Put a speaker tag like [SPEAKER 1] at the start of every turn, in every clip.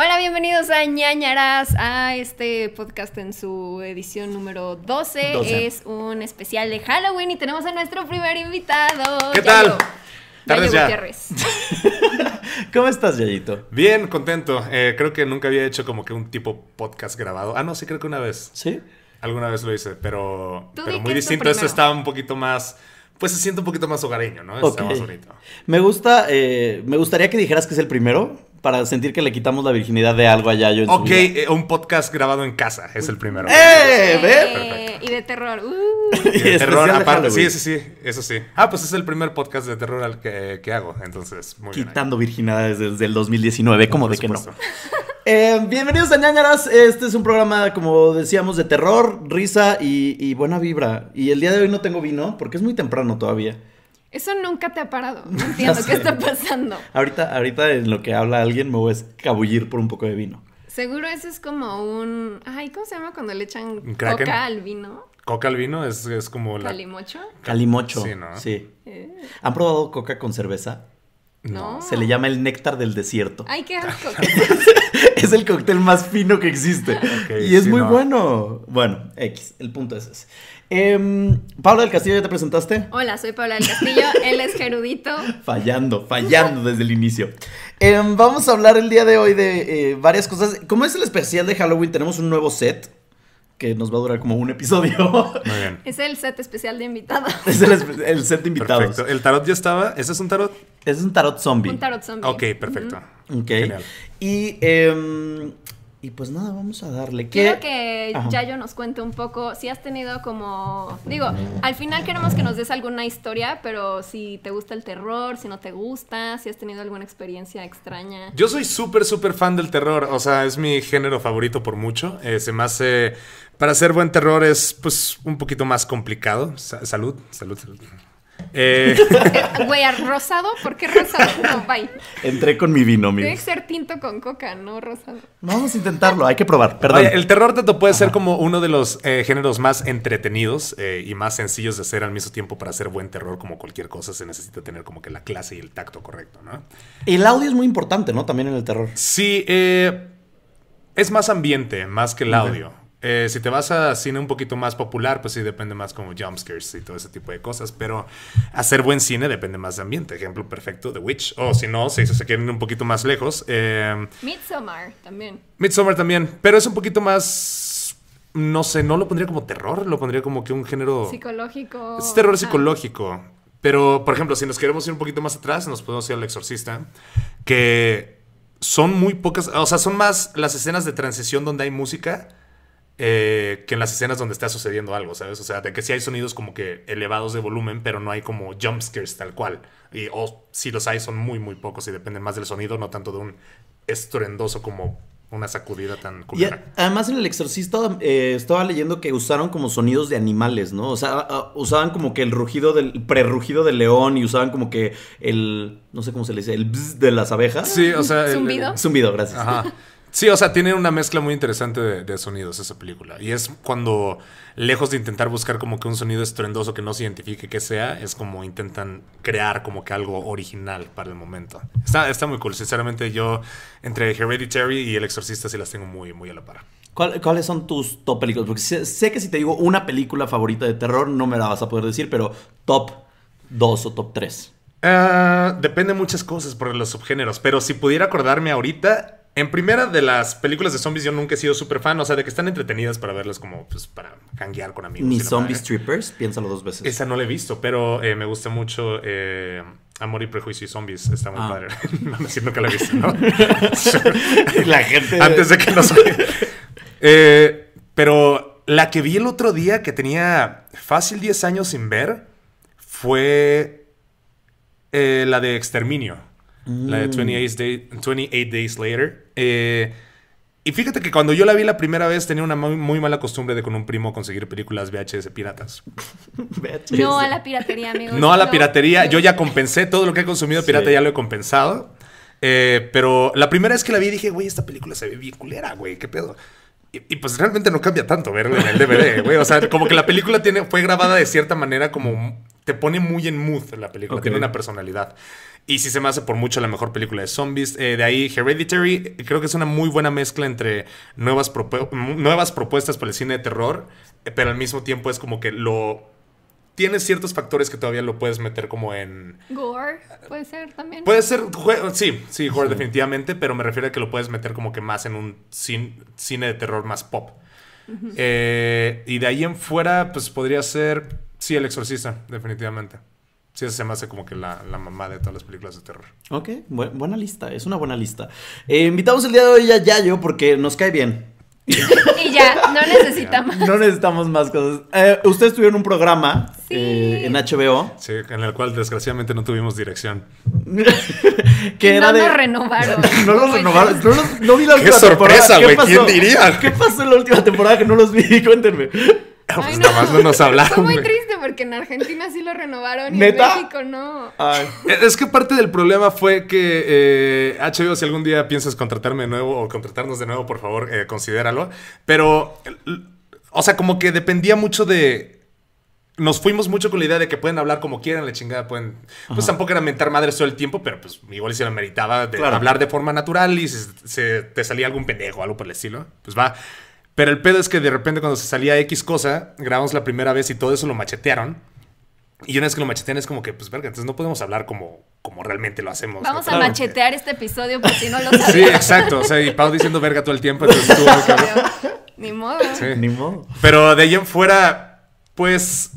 [SPEAKER 1] Hola, bienvenidos a ñañaras, a este podcast en su edición número 12. Es un especial de Halloween y tenemos a nuestro primer invitado. ¿Qué tal?
[SPEAKER 2] ¿Cómo estás, Yayito? Bien, contento. Eh, creo que nunca había hecho como que un tipo podcast grabado. Ah, no, sí, creo que una vez. ¿Sí? Alguna vez lo hice, pero, pero muy distinto. este está un poquito más pues se siente un poquito más hogareño, ¿no? Está más bonito.
[SPEAKER 3] Me gusta, eh, me gustaría que dijeras que es el primero, para sentir que le quitamos
[SPEAKER 2] la virginidad de algo allá. Yayo. ok, eh, un podcast grabado en casa es el primero. ¡Eh!
[SPEAKER 1] Y de terror. Uh. Y
[SPEAKER 2] de terror, aparte. Sí, sí, sí, eso sí. Ah, pues es el primer podcast de terror al que, hago, entonces. Muy
[SPEAKER 3] Quitando virginidades desde el 2019, como de que no.
[SPEAKER 2] Eh, bienvenidos a ñañaras. Este es
[SPEAKER 3] un programa, como decíamos, de terror, risa y buena vibra. Y el día de hoy no tengo vino porque es muy temprano todavía.
[SPEAKER 1] Eso nunca te ha parado. No entiendo qué está pasando.
[SPEAKER 3] Ahorita, ahorita en lo que habla alguien me voy a escabullir
[SPEAKER 2] por un poco de vino.
[SPEAKER 1] Seguro eso es como un. Ay, ¿cómo se llama cuando le echan coca al vino?
[SPEAKER 2] Coca al vino es, como la. ¿Calimocho? Calimocho. Sí, eh. ¿Han
[SPEAKER 3] probado coca con cerveza?
[SPEAKER 1] No. Se le
[SPEAKER 3] llama el néctar del desierto.
[SPEAKER 1] Ay, qué asco.
[SPEAKER 3] es el cóctel más fino que existe. y es muy bueno. Bueno, X, el punto es ese. Em, Pablo del Castillo, ¿ya te presentaste?
[SPEAKER 1] Hola, soy Pablo del Castillo, él es Gerudito.
[SPEAKER 3] Fallando, fallando desde el inicio. Em, vamos a hablar el día de hoy de eh, varias cosas. Como es el especial de Halloween, tenemos un nuevo set que nos va a durar como un episodio. Muy bien.
[SPEAKER 1] Es el set especial de invitados.
[SPEAKER 3] Es el, set de invitados. El tarot ya estaba. ¿Ese es un tarot? es un tarot zombie. Un tarot zombie. Ok, perfecto. Ok. Genial. Y em, y pues nada, vamos a darle. Quiero que Yayo
[SPEAKER 1] nos cuente un poco si has tenido como. Digo, al final queremos que nos des alguna historia, pero si te gusta el terror, si no te gusta, si has tenido alguna experiencia extraña.
[SPEAKER 2] Yo soy súper, súper fan del terror. O sea, es mi género favorito por mucho. Eh, se me hace. Para hacer buen terror es, pues, un poquito más complicado. salud, salud, salud. Eh,
[SPEAKER 1] Güey, rosado, ¿por qué rosado?
[SPEAKER 2] Entré con mi vino, Tiene
[SPEAKER 1] ser tinto con coca, no rosado.
[SPEAKER 2] Vamos a intentarlo, hay que probar, perdón. el terror tanto puede ser como uno de los eh, géneros más entretenidos eh, y más sencillos de hacer al mismo tiempo para hacer buen terror, como cualquier cosa, se necesita tener como que la clase y el tacto correcto, ¿no?
[SPEAKER 3] El audio es muy importante, ¿no? También en el terror.
[SPEAKER 2] Sí, Es más ambiente, más que el audio. Eh, si te vas a cine un poquito más popular, pues sí depende más como jumpscares y todo ese tipo de cosas. Pero hacer buen cine depende más de ambiente. Ejemplo perfecto, The Witch. O si no, si se quieren ir un poquito más lejos. Eh,
[SPEAKER 1] Midsommar también.
[SPEAKER 2] Midsommar también. Pero es un poquito más. No sé, no lo pondría como terror, lo pondría como que un género.
[SPEAKER 1] Psicológico. Es terror
[SPEAKER 2] psicológico. Pero, por ejemplo, si nos queremos ir un poquito más atrás, nos podemos ir al exorcista. Que son muy pocas. O sea, son más las escenas de transición donde hay música eh, que en las escenas donde está sucediendo algo, ¿sabes? O sea, de que sí hay sonidos como que elevados de volumen, pero no hay como jumpscares tal cual. Y o si los hay, son muy, muy pocos y dependen más del sonido, no tanto de un estruendoso como una sacudida tan culera.
[SPEAKER 3] además en El Exorcista eh, estaba leyendo que usaron como sonidos de animales, ¿no? O sea, usaban como que el rugido del prerugido del león y usaban
[SPEAKER 2] como que el no sé cómo se le dice, el bzz de las abejas. Sí, o sea, zumbido. zumbido, gracias. Ajá. Sí, o sea, tiene una mezcla muy interesante de, sonidos esa película. Y es cuando, lejos de intentar buscar como que un sonido estruendoso que no se identifique que sea, es como intentan crear como que algo original para el momento. Está, está muy cool. Sinceramente, yo entre Hereditary y El Exorcista sí las tengo muy, muy a la par.
[SPEAKER 3] ¿Cuáles son tus top películas? Porque sé, que si te digo una película favorita de terror, no me la vas a poder decir, pero top 2 o top 3. Uh,
[SPEAKER 2] ah, depende muchas cosas por los subgéneros, pero si pudiera acordarme ahorita, en primera, de las películas de zombies yo nunca he sido súper fan, o sea, de que están entretenidas para verlas como, pues, para hanguear con amigos. Ni zombies Strippers, piénsalo dos veces. Esa no la he visto, pero eh, me gusta mucho eh, Amor y Prejuicio y Zombies, está muy ah. padre. no, siento que la he visto, ¿no? la gente... Antes de que nos... eh, pero la que vi el otro día, que tenía fácil 10 años sin ver, fue eh, la de Exterminio. La de 28, Days Later. Eh, y fíjate que cuando yo la vi la primera vez tenía una muy, mala costumbre de con un primo conseguir películas VHS piratas. no a
[SPEAKER 1] la piratería, amigo No a la
[SPEAKER 2] piratería. Yo ya compensé todo lo que he consumido pirata, ya lo he compensado. Eh, pero la primera vez que la vi dije, güey, esta película se ve bien culera, güey, qué pedo. Y, pues realmente no cambia tanto verla en el DVD, güey. O sea, como que la película tiene, fue grabada de cierta manera como te pone muy en mood la película, tiene una personalidad. Y sí se me hace por mucho la mejor película de zombies. Eh, de ahí Hereditary, creo que es una muy buena mezcla entre nuevas, nuevas propuestas para el cine de terror, eh, pero al mismo tiempo es como que lo... tiene ciertos factores que todavía lo puedes meter como en...
[SPEAKER 1] Gore, puede ser también. Puede ser,
[SPEAKER 2] sí, sí, gore definitivamente, pero me refiero a que lo puedes meter como que más en un cine de terror más pop. Eh, y de ahí en fuera, pues podría ser, sí, El Exorcista, definitivamente. Sí, se me hace como que la, mamá de todas las películas de terror. Ok, buena lista, es una buena lista. Eh, invitamos el día de
[SPEAKER 3] hoy a Yayo porque nos cae bien.
[SPEAKER 1] y ya, no necesitamos.
[SPEAKER 3] No necesitamos más cosas. usted eh, ustedes tuvieron
[SPEAKER 2] un programa eh, en HBO. Sí, en el cual desgraciadamente no tuvimos dirección.
[SPEAKER 1] que no de... renovaron. no los renovaron. No, vi la última Qué sorpresa, güey. ¿Quién diría? ¿Qué
[SPEAKER 3] pasó en la última temporada que no los vi? Cuéntenme.
[SPEAKER 2] Pues no. nada más no nos hablaron. Fue muy
[SPEAKER 1] triste porque en Argentina sí lo renovaron y en México no.
[SPEAKER 2] Eh, es que parte del problema fue que eh, ah, si algún día piensas contratarme de nuevo o contratarnos de nuevo, por favor, eh, considéralo. Pero, o sea, como que dependía mucho de nos fuimos mucho con la idea de que pueden hablar como quieran, la chingada pueden. Pues tampoco era mentar madres todo el tiempo, pero pues igual si lo meritaba de hablar de forma natural y si te salía algún pendejo, o algo por el estilo. Pues va. Pero el pedo es que de repente cuando se salía X cosa, grabamos la primera vez y todo eso lo machetearon. Y una vez que lo machetean es como que, pues verga, entonces no podemos hablar como, como realmente lo hacemos. Vamos a
[SPEAKER 1] machetear este episodio por si no lo sabemos. Sí, exacto. O sea,
[SPEAKER 2] y Pau diciendo verga todo el tiempo, Ni modo. Ni modo. Pero de ahí en fuera, pues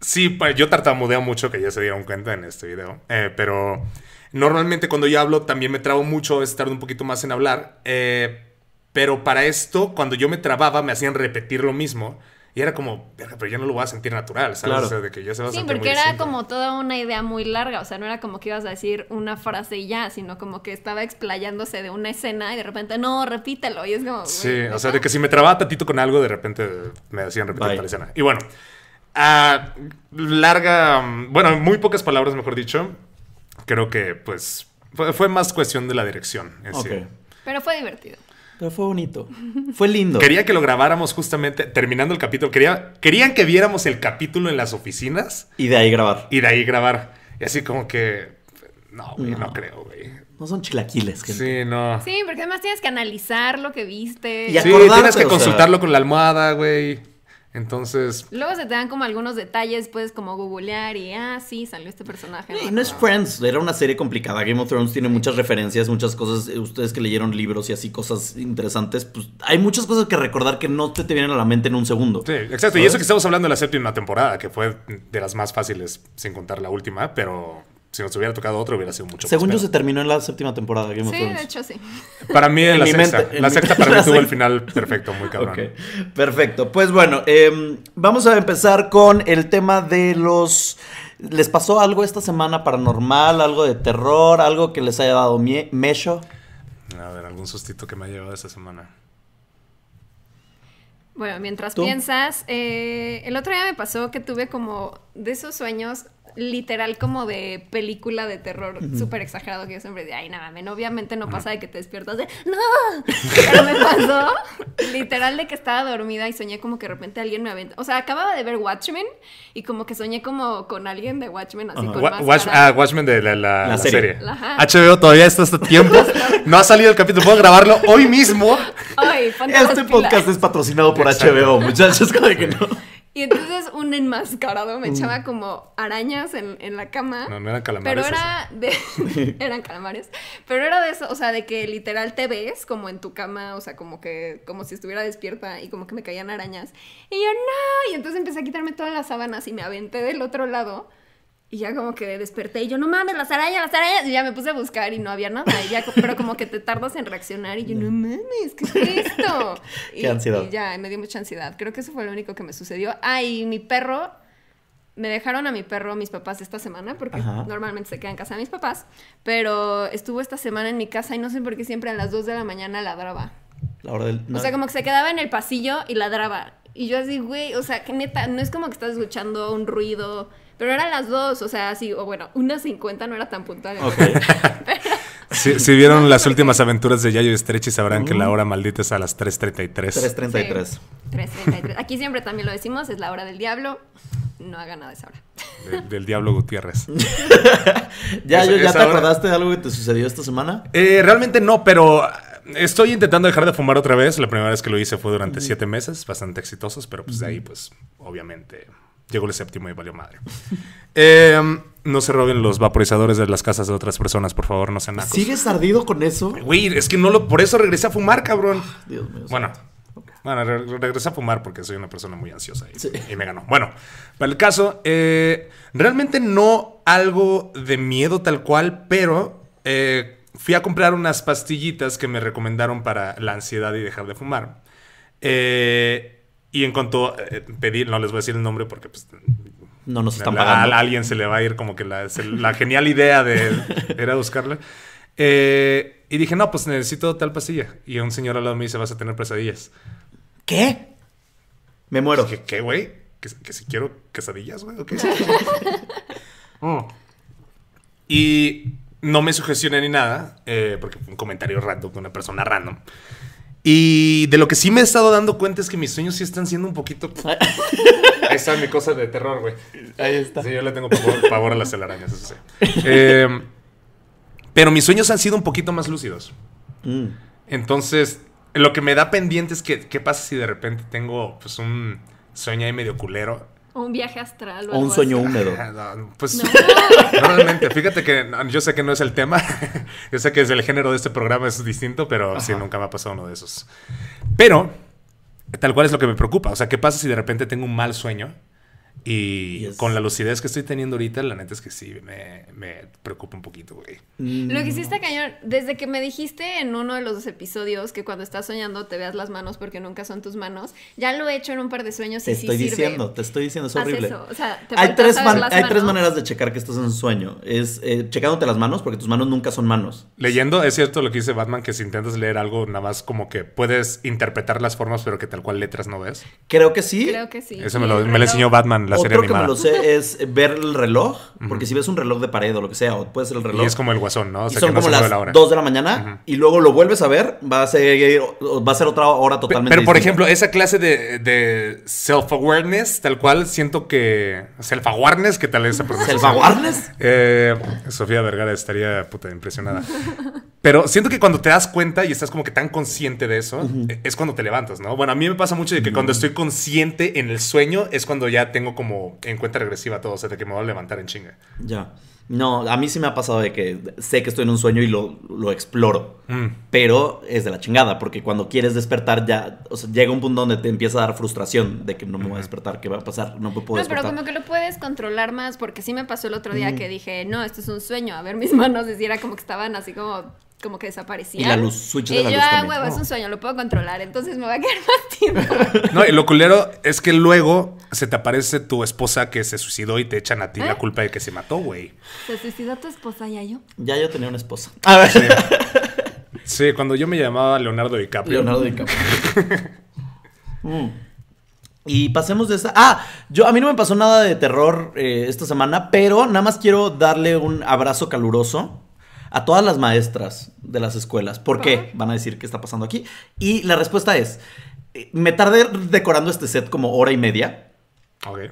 [SPEAKER 2] sí, yo tartamudeo mucho, que ya se dieron cuenta en este video. Eh, pero normalmente cuando yo hablo también me trabo mucho, es tarde un poquito más en hablar. Eh, pero para esto, cuando yo me trababa, me hacían repetir lo mismo. Y era como, pero ya no lo voy a sentir natural, ¿sabes? O sea, de que ya se va a sí, porque era
[SPEAKER 1] como toda una idea muy larga. O sea, no era como que ibas a decir una frase y ya, sino como que estaba explayándose de una escena y de repente, no, repítelo. Y es como.
[SPEAKER 2] Sí, o sea, de que si me trababa tantito con algo, de repente me hacían repetir toda la escena. Y bueno, a ah, larga. Bueno, muy pocas palabras, mejor dicho. Creo que, pues, fue, más cuestión de la dirección.
[SPEAKER 1] Pero fue divertido.
[SPEAKER 3] Pero fue bonito.
[SPEAKER 2] Fue lindo. Quería que lo grabáramos justamente terminando el capítulo. Quería, querían que viéramos el capítulo en las oficinas. Y de ahí grabar. Y de ahí grabar. Y así como que. No, güey, no. creo, güey. No son chilaquiles, gente. Sí, no.
[SPEAKER 1] Sí, porque además tienes que analizar lo que viste. Y sí, tienes que consultarlo
[SPEAKER 2] con la almohada, güey. Entonces.
[SPEAKER 1] Luego se te dan como algunos detalles, puedes como googlear y ah, sí, salió este personaje. Y no,
[SPEAKER 3] es Friends, era una serie complicada. Game of Thrones tiene muchas referencias, muchas cosas. Eh, ustedes que leyeron libros y así cosas interesantes, pues hay muchas cosas que recordar que no se te vienen a la mente en un segundo. Sí,
[SPEAKER 2] exacto. Y eso que estamos hablando de la séptima temporada, que fue de las más fáciles, sin contar la última, pero si nos hubiera tocado otro hubiera sido mucho Según yo se terminó en la séptima temporada Game of sí, de
[SPEAKER 1] hecho sí. Para mí en, la sexta. la sexta para mí tuvo el
[SPEAKER 3] final perfecto, muy cabrón. Perfecto. Pues bueno, em, vamos a empezar con el tema de los... ¿Les pasó algo esta semana paranormal? ¿Algo de terror? ¿Algo que les haya dado mecho? A ver, algún sustito
[SPEAKER 2] que me ha llevado esta semana.
[SPEAKER 1] Bueno, mientras piensas, eh, el otro día me pasó que tuve como de esos sueños literal como de película de terror súper exagerado que yo siempre de ay, nada, menos obviamente no pasa de que te despiertas de, no, pero me pasó literal de que estaba dormida y soñé como que de repente alguien me aventó, o sea, acababa de ver Watchmen y como que soñé como con alguien de Watchmen, así
[SPEAKER 2] ah, Watchmen de la, serie. HBO todavía está este tiempo, no ha salido el capítulo, puedo grabarlo hoy mismo.
[SPEAKER 1] este podcast es
[SPEAKER 2] patrocinado por HBO, muchachos, como que no.
[SPEAKER 1] Y entonces un enmascarado me echaba mm. como arañas en, la cama. No,
[SPEAKER 2] no eran calamares. Pero era
[SPEAKER 1] de... eran calamares. Pero era de eso, o sea, de que literal te ves como en tu cama, o sea, como que, como si estuviera despierta y como que me caían arañas. Y yo, no. Y entonces empecé a quitarme todas las sábanas y me aventé del otro lado. Y ya como que desperté y yo, no mames, las arañas, las arañas. Y ya me puse a buscar y no había nada. ya, pero como que te tardas en reaccionar y yo, no, mames, ¿qué es esto? Qué ansiedad. ya, me dio mucha ansiedad. Creo que eso fue lo único que me sucedió. Ah, y mi perro, me dejaron a mi perro mis papás esta semana, porque normalmente se queda en casa de mis papás. Pero estuvo esta semana en mi casa y no sé por qué siempre a las 2 de la mañana ladraba.
[SPEAKER 3] O sea, como
[SPEAKER 1] que se quedaba en el pasillo y ladraba. Y yo así, güey, o sea, qué neta, no es como que estás escuchando un ruido pero eran las 2, o sea, sí, o bueno, 1.50 no era tan puntual.
[SPEAKER 2] Si, vieron las últimas aventuras de Yayo y sabrán que la uh. hora maldita es a las 3.33. 3.33.
[SPEAKER 1] 3.33. Aquí siempre también lo decimos, es la hora del diablo. No haga nada esa hora.
[SPEAKER 2] del diablo Gutiérrez. ya, ¿ya te acordaste de algo que te sucedió esta semana? Eh, realmente no, pero estoy intentando dejar de fumar otra vez. La primera vez que lo hice fue durante siete meses, bastante exitosos, pero pues de ahí, pues, obviamente llegó el séptimo y valió madre. Em, no se roben los vaporizadores de las casas de otras personas, por favor, no sean nada. ¿Sigues ardido con eso? Güey, es que no lo... Por eso regresé a fumar, cabrón. Ah, Dios mío. Bueno, bueno, regresé a fumar porque soy una persona muy ansiosa y, me ganó. Bueno, para el caso, eh, realmente no algo de miedo tal cual, pero eh, fui a comprar unas pastillitas que me recomendaron para la ansiedad y dejar de fumar. Eh, y en cuanto a eh, pedir, no les voy a decir el nombre porque pues, no nos están pagando. A alguien se le va a ir como que la, genial idea de era buscarla. Eh, y dije, no, pues necesito tal pastilla. Y un señor al lado me dice, vas a tener pesadillas. ¿Qué? Me muero. Dije, ¿Qué, güey? ¿Que, si quiero pesadillas, güey? Mm. Y no me sugestioné ni nada, eh, porque fue un comentario random de una persona random. Y de lo que sí me he estado dando cuenta es que mis sueños sí están siendo un poquito. Ahí está mi cosa de terror, güey. Ahí está. Sí, yo le tengo pavor, a las telarañas, eh, pero mis sueños han sido un poquito más lúcidos. Mm. Entonces, lo que me da pendiente es que, ¿qué pasa si de repente tengo pues, un sueño ahí medio culero?
[SPEAKER 1] O un viaje astral. O, un sueño húmedo.
[SPEAKER 2] pues normalmente, fíjate que yo sé que no es el tema, yo sé que es el género de este programa es distinto, pero sí, nunca me ha pasado uno de esos. Pero, tal cual es lo que me preocupa, o sea, ¿qué pasa si de repente tengo un mal sueño? Y con la lucidez que estoy teniendo ahorita, la neta es que sí, me, preocupa un poquito, güey.
[SPEAKER 1] Mm. Lo que hiciste cañón, desde que me dijiste en uno de los episodios que cuando estás soñando te veas las manos porque nunca son tus manos, ya lo he hecho en un par de sueños te estoy diciendo, te estoy diciendo, es horrible. hay tres, hay tres
[SPEAKER 3] maneras de checar que estás en un sueño. Es
[SPEAKER 2] eh, checándote las manos porque tus manos nunca son manos. Leyendo, es cierto lo que dice Batman, que si intentas leer algo, nada más como que puedes interpretar las formas, pero que tal cual letras no ves.
[SPEAKER 3] Creo que sí. Creo que sí. Eso me lo, me
[SPEAKER 2] lo enseñó Batman otro que me lo sé es ver el reloj, porque si ves un reloj de pared o lo que
[SPEAKER 3] sea, o puede ser el reloj. Y es como el guasón, ¿no? son como las 2 de la mañana y luego lo vuelves a ver, va a ser,
[SPEAKER 2] va a ser otra hora totalmente Pero, por ejemplo, esa clase de, self-awareness, tal cual, siento que... Self-awareness, ¿qué tal esa ¿Self-awareness? Eh, Sofía Vergara estaría puta impresionada. Pero siento que cuando te das cuenta y estás como que tan consciente de eso, es cuando te levantas, ¿no? Bueno, a mí me pasa mucho de que cuando mm. estoy consciente en el sueño es cuando ya tengo como en cuenta regresiva todo, o sea, de que me levantar en chinga. Ya. No, a
[SPEAKER 3] mí sí me ha pasado de que sé que estoy en un sueño y lo, exploro, mm. pero es de la chingada, porque cuando quieres despertar ya, o sea, llega un punto donde te empieza a dar frustración de que no me voy a despertar, ¿qué va a pasar? No me puedo no, pero como
[SPEAKER 1] que lo puedes controlar más, porque sí me pasó el otro día mm. que dije, no, esto es un sueño, a ver mis manos, y era como que estaban así como como que desaparecía. Y la luz, switch de y yo, ah, huevo, es un oh. sueño, lo puedo controlar, entonces me va a quedar más
[SPEAKER 2] tiempo. no, y lo culero es que luego se te aparece tu esposa que se suicidó y te echan a ti la ¿Eh? culpa de que se mató, güey.
[SPEAKER 1] ¿Se suicidó tu esposa, ya yo?
[SPEAKER 2] Ya yo tenía una esposa. A ver. Sí. cuando yo me llamaba Leonardo DiCaprio. Leonardo DiCaprio.
[SPEAKER 3] Mm. Y pasemos de esa Ah, yo a mí no me pasó nada de terror eh, esta semana, pero nada más quiero darle un abrazo caluroso a todas las maestras de las escuelas. ¿Por qué? Van a decir qué está pasando aquí. Y la respuesta es, eh, me tardé decorando este set como hora y media. Okay.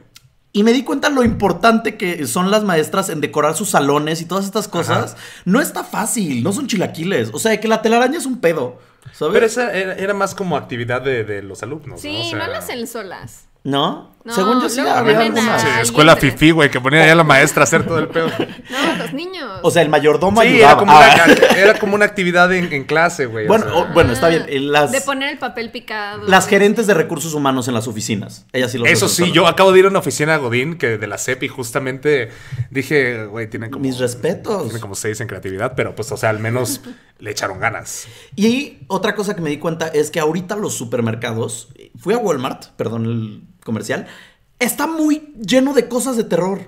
[SPEAKER 3] Y me di cuenta lo importante que son las maestras en decorar sus salones y todas estas cosas. No está fácil, no son chilaquiles. O sea, que la telaraña es un pedo. ¿sabes?
[SPEAKER 2] Pero esa era, más como actividad de, los alumnos. Sí, no, las
[SPEAKER 1] en solas. ¿No? Según yo sí había alguna. escuela
[SPEAKER 2] fifí, güey, que ponía ya la maestra a hacer todo el pedo. No, los niños. O sea, el mayordomo ayudaba. Era como, una, ah. era como una actividad en, clase, güey. Bueno, bueno, está bien. de
[SPEAKER 1] poner el papel picado. Las gerentes de
[SPEAKER 3] recursos humanos en las oficinas. Ellas sí lo Eso sí, yo
[SPEAKER 2] acabo de ir a una oficina a Godín, que de la CEP, y justamente dije, güey, tienen como. Mis respetos. Tienen como seis en creatividad, pero pues, o sea, al menos le echaron ganas. Y otra cosa
[SPEAKER 3] que me di cuenta es que ahorita los supermercados. Fui a Walmart, perdón el comercial, está muy lleno de cosas de terror.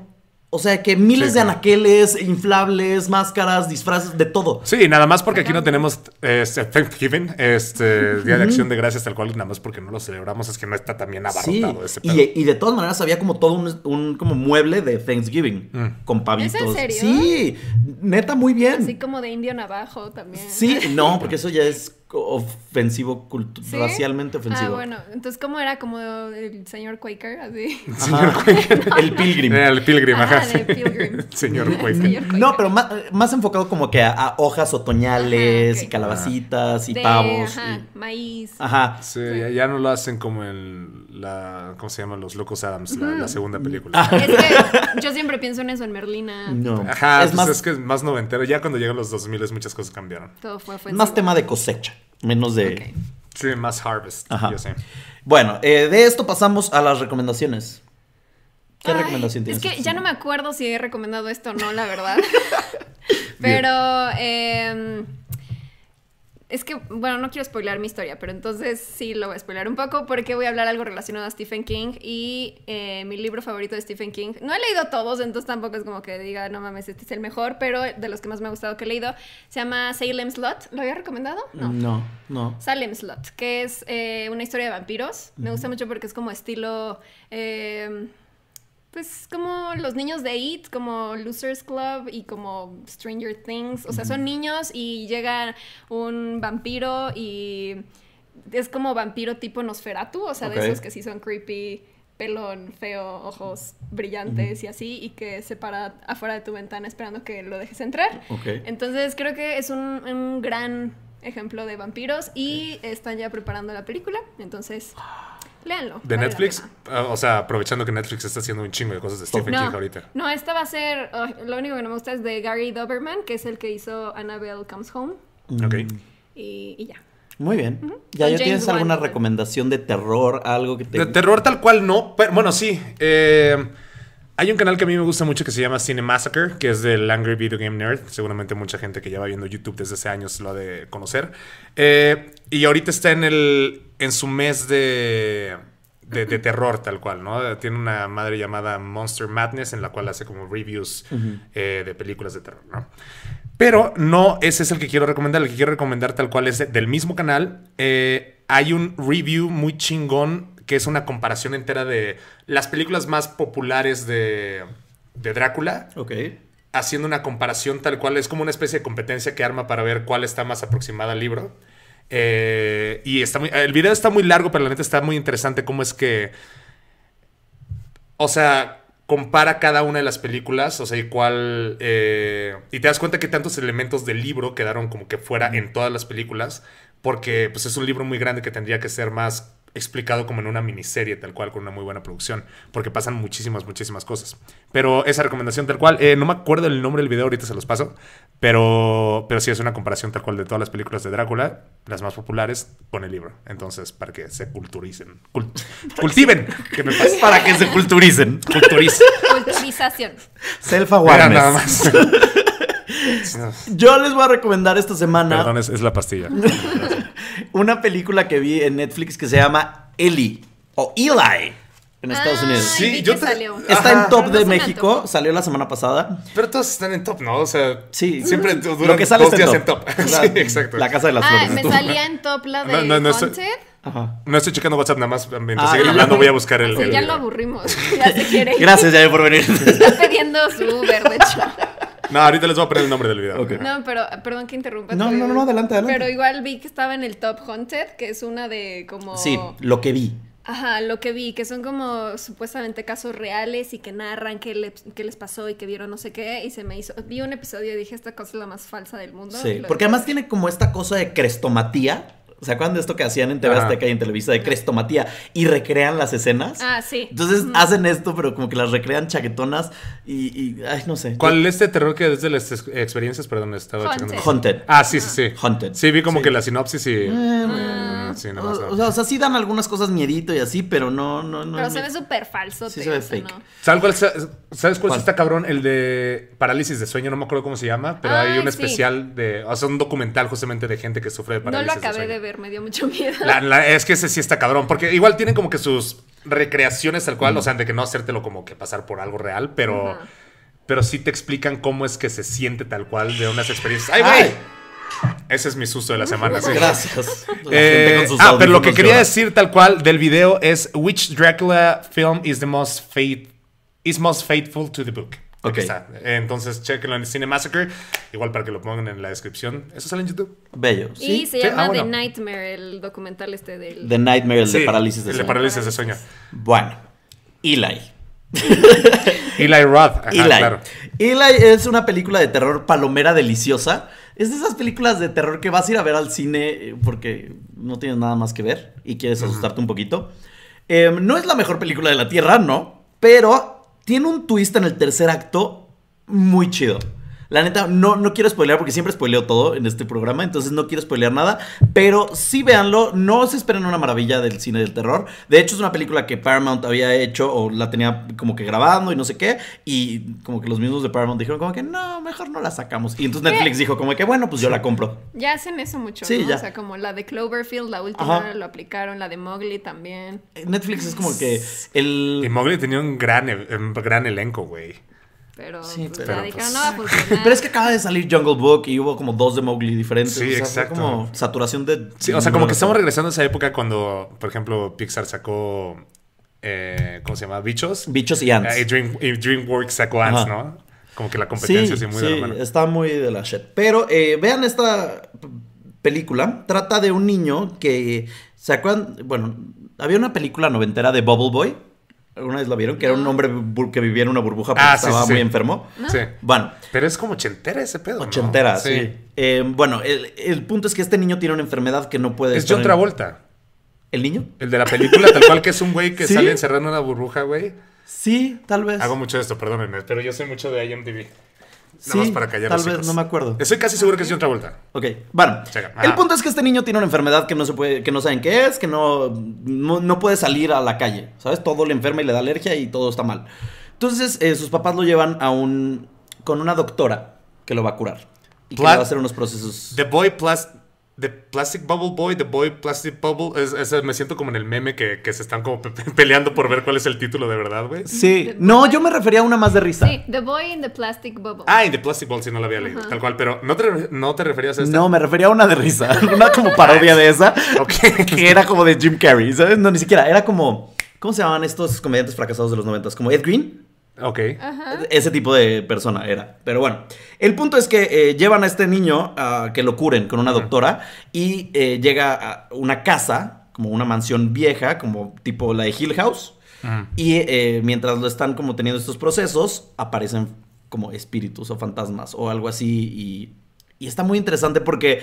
[SPEAKER 3] O sea que miles de anaqueles, inflables, máscaras, disfraces, de todo.
[SPEAKER 2] Sí, nada más porque aquí no tenemos este, Thanksgiving, este Día de Acción de Gracias, tal cual, nada más porque no lo celebramos, es que no está también abarrotado ese e, Y, de
[SPEAKER 3] todas maneras había como todo un, como mueble de Thanksgiving mm. con pavitos. ¿Es en serio? Sí, neta,
[SPEAKER 1] muy bien. Así como de indio navajo también. Sí, no,
[SPEAKER 3] porque eso ya es ofensivo, racialmente ofensivo. Ah, bueno,
[SPEAKER 1] entonces ¿cómo era? Como el señor Quaker, El
[SPEAKER 3] Pilgrim. El señor, Quaker. No, pero más, enfocado como que a, hojas otoñales y calabacitas y pavos.
[SPEAKER 1] Ajá, maíz. Ajá.
[SPEAKER 2] Sí, ya no lo hacen como en la, ¿cómo se llama? Los Locos Adams, la, segunda película. Ah. Es
[SPEAKER 1] que yo siempre pienso en eso, en Merlina. No.
[SPEAKER 2] es, pues más, que es más noventero. Ya cuando llegan los 2000 muchas cosas cambiaron.
[SPEAKER 1] Todo fue Más
[SPEAKER 3] tema de cosecha. Menos de. Sí, más harvest. Yo sé. Bueno, eh, de esto pasamos a las recomendaciones. ¿Qué recomendación tienes? Es que ya no me
[SPEAKER 1] acuerdo si he recomendado esto o no, la verdad. Pero es que, bueno, no quiero spoiler mi historia, pero entonces sí lo voy a spoiler un poco porque voy a hablar algo relacionado a Stephen King y eh, mi libro favorito de Stephen King. No he leído todos, entonces tampoco es como que diga, no mames, este es el mejor, pero de los que más me ha gustado que he leído, se llama Salem Slot. ¿Lo había recomendado?
[SPEAKER 3] No, no. no.
[SPEAKER 1] Salem Slot, que es eh, una historia de vampiros. Me gusta mucho porque es como estilo... Eh, pues como los niños de It, como Losers Club y como Stranger Things. O sea, son niños y llega un vampiro y es como vampiro tipo Nosferatu, o sea, de esos que sí son creepy, pelón, feo, ojos brillantes y así, y que se para afuera de tu ventana esperando que lo dejes entrar. Entonces creo que es un, gran ejemplo de vampiros y están ya preparando la película, entonces... Ah. De Netflix,
[SPEAKER 2] ah, o sea, aprovechando que Netflix está haciendo un chingo de cosas de Stephen King ahorita.
[SPEAKER 1] No, esta va a ser, lo único que no me gusta es de Gary Doberman, que es el que hizo Annabelle Comes Home. Mm. Ok. Y, ya. Muy bien. ¿Ya tienes alguna
[SPEAKER 2] recomendación de terror, algo que De terror tal cual no, pero bueno, sí. Eh... Hay un canal que a mí me gusta mucho que se llama Cine Massacre, que es del Angry Video Game Nerd. Seguramente mucha gente que ya va viendo YouTube desde hace años lo ha de conocer. Eh, y ahorita está en, el, en su mes de, terror, tal cual, ¿no? Tiene una madre llamada Monster Madness, en la cual hace como reviews eh, de películas de terror, ¿no? Pero no ese es el que quiero recomendar. El que quiero recomendar, tal cual, es del mismo canal. Eh, hay un review muy chingón que es una comparación entera de las películas más populares de, Drácula. Ok. Haciendo una comparación tal cual, es como una especie de competencia que arma para ver cuál está más aproximada al libro. Eh, y está el video está muy largo, pero la neta está muy interesante cómo es que... O sea, compara cada una de las películas, o sea, y cuál... Eh, y te das cuenta que tantos elementos del libro quedaron como que fuera en todas las películas, porque pues es un libro muy grande que tendría que ser más explicado como en una miniserie tal cual, con una muy buena producción, porque pasan muchísimas, muchísimas cosas. Pero esa recomendación tal cual, eh, no me acuerdo el nombre del video, ahorita se los paso, pero, pero sí es una comparación tal cual de todas las películas de Drácula, las más populares, con el libro. Entonces, para que se culturicen. cultiven. Que Para que se culturicen. Culturicen
[SPEAKER 1] Culturización.
[SPEAKER 2] Self-awareness. nada más.
[SPEAKER 3] Yo les voy a recomendar esta semana. Perdón, es, la pastilla. una película que vi en Netflix que se llama Eli o Eli en Estados ah, Unidos. sí, yo Está en top de México, salió la semana pasada. Pero todos están en top, ¿no? O sea,
[SPEAKER 2] sí. siempre duran Lo que sale dos en top. La, exacto. La casa de las ah, flores. Me salía en
[SPEAKER 1] top la de no, no, no estoy,
[SPEAKER 2] no estoy checando WhatsApp nada más. Eh, mientras ah, siguen hablando, voy a buscar el. ya lo
[SPEAKER 1] aburrimos. Ya se quiere. Gracias, ya
[SPEAKER 2] por venir. Está
[SPEAKER 1] pidiendo su Uber, de hecho.
[SPEAKER 2] No, ahorita les voy a poner el nombre del video. No,
[SPEAKER 1] pero perdón que interrumpa. No, no, no, adelante, adelante. Pero igual vi que estaba en el Top Haunted, que es una de como. Sí, lo que vi. Ajá, lo que vi, que son como supuestamente casos reales y que narran qué, qué, les pasó y que vieron no sé qué. Y se me hizo. Vi un episodio y dije, esta cosa es la más falsa del mundo. Sí, porque además
[SPEAKER 3] tiene como esta cosa de crestomatía ¿Se acuerdan de esto que hacían en TV y en Televisa de Crestomatía? Y recrean las escenas.
[SPEAKER 1] Ah, sí. Entonces
[SPEAKER 2] hacen esto, pero como que las recrean chaquetonas y, ay, no sé. ¿Cuál es este terror que desde las experiencias, perdón, estaba Haunted. Haunted. Ah, sí, sí, sí. Haunted. Sí, vi como que la sinopsis y... Eh, mm. Sí, o, o, sea, sí dan algunas cosas miedito y así, pero no... no, no pero se
[SPEAKER 1] ve súper falso. Sí, se ve fake.
[SPEAKER 2] ¿Sabes cuál, ¿Sabes cuál, está cabrón? El de parálisis de sueño, no me acuerdo cómo se llama, pero hay un especial de... O sea, un documental justamente de gente que sufre de parálisis de sueño. No lo acabé
[SPEAKER 1] de ver me dio mucho miedo.
[SPEAKER 2] es que ese sí está cabrón, porque igual tienen como que sus recreaciones tal cual, o sea, de que no hacértelo como que pasar por algo real, pero, pero sí te explican cómo es que se siente tal cual de unas experiencias. ¡Ay, güey! Ese es mi susto de la semana. Gracias. Eh, ah, pero lo que quería decir tal cual del video es Which Dracula film is the most fate is most faithful to the book. Okay. Entonces, chequenlo en Cine Massacre. Igual para que lo pongan en la descripción. Eso sale en YouTube. Bello. ¿Sí? Y se ah, llama The
[SPEAKER 1] Nightmare, el documental este del. The Nightmare, el de parálisis de sueño. El de
[SPEAKER 2] parálisis de sueño. Bueno, Eli.
[SPEAKER 3] Eli Roth. Eli. Eli es una película de terror palomera deliciosa. Es de esas películas de terror que vas a ir a ver al cine eh, porque no tienes nada más que ver y quieres asustarte un poquito. Em, no es la mejor película de la Tierra, no, pero tiene un twist en el tercer acto muy chido. La neta, no, no quiero spoilear porque siempre spoileo todo en este programa, entonces no quiero spoilear nada, pero sí véanlo, no se esperen una maravilla del cine del terror. De hecho, es una película que Paramount había hecho o la tenía como que grabando y no sé qué, y como que los mismos de Paramount dijeron como que
[SPEAKER 1] no, mejor no la
[SPEAKER 3] sacamos. Y entonces Netflix dijo como que bueno, pues yo la compro.
[SPEAKER 1] Ya hacen eso mucho, ya. O sea, como la de Cloverfield, la última lo aplicaron, la de Mowgli también.
[SPEAKER 2] Netflix es como que el... Y Mowgli tenía un gran, e- un gran elenco, güey.
[SPEAKER 1] Pero, es que acaba
[SPEAKER 3] de salir Jungle Book y hubo como dos de Mowgli diferentes. Sí, exacto. como saturación de. o sea, como que estamos
[SPEAKER 2] regresando a esa época cuando, por ejemplo, Pixar sacó. Eh, ¿Cómo se llama? Bichos. Bichos y Ants. Eh, y, DreamWorks sacó Ants, ¿no? Como que la competencia sí, muy de la mano.
[SPEAKER 3] Está muy de la shit. Pero eh, vean esta película. Trata de un niño que. ¿Se acuerdan? Bueno, había una película noventera de Bubble Boy ¿Alguna vez la vieron? Que era un hombre que vivía en una burbuja porque ah, estaba muy enfermo. Sí. Bueno. Pero es como ochentera ese pedo. Ochentera, sí. Eh, bueno, el, punto es que este niño tiene una enfermedad que no puede. Es John
[SPEAKER 2] Travolta. ¿El niño? El de la película, tal cual que es un güey que sale encerrado en una burbuja, güey. Sí, tal vez. Hago mucho de esto, perdónenme, pero yo soy mucho de IMDb. Tal vez, no me acuerdo. Estoy casi seguro que es otra vuelta Ok, bueno. El punto
[SPEAKER 3] es que este niño tiene una enfermedad que no se puede, que no saben qué es, que no, no, puede salir a la calle, ¿sabes? Todo le enferma y le da alergia y todo está mal. Entonces, eh, sus papás lo llevan a un, con una doctora que lo va a curar. Y va a hacer unos procesos.
[SPEAKER 2] The Boy Plus The Plastic Bubble Boy, The Boy Plastic Bubble. me siento como en el meme que, se están como peleando por ver cuál es el título de verdad,
[SPEAKER 1] güey. Sí.
[SPEAKER 2] No, yo me refería a una más
[SPEAKER 3] de risa.
[SPEAKER 1] Sí, The Boy in the Plastic Bubble.
[SPEAKER 2] Ah, y the Plastic Bubble, si no la había leído, tal cual. Pero ¿no te, no referías a eso. No, me refería a una de risa. Una como parodia de esa.
[SPEAKER 3] Que era como de Jim Carrey, ¿sabes? No, ni siquiera. Era como. ¿Cómo se llamaban estos
[SPEAKER 2] comediantes fracasados de los
[SPEAKER 3] noventas? ¿Como Ed Green? Ok. E-, ese tipo de persona era. Pero bueno, el punto es que eh, llevan a este niño a ah, que lo curen con una doctora y eh, llega a una casa, como una mansión vieja, como tipo la de Hill House. Y eh, mientras lo están como teniendo estos procesos, aparecen como espíritus o fantasmas o algo así. Y, y está muy interesante porque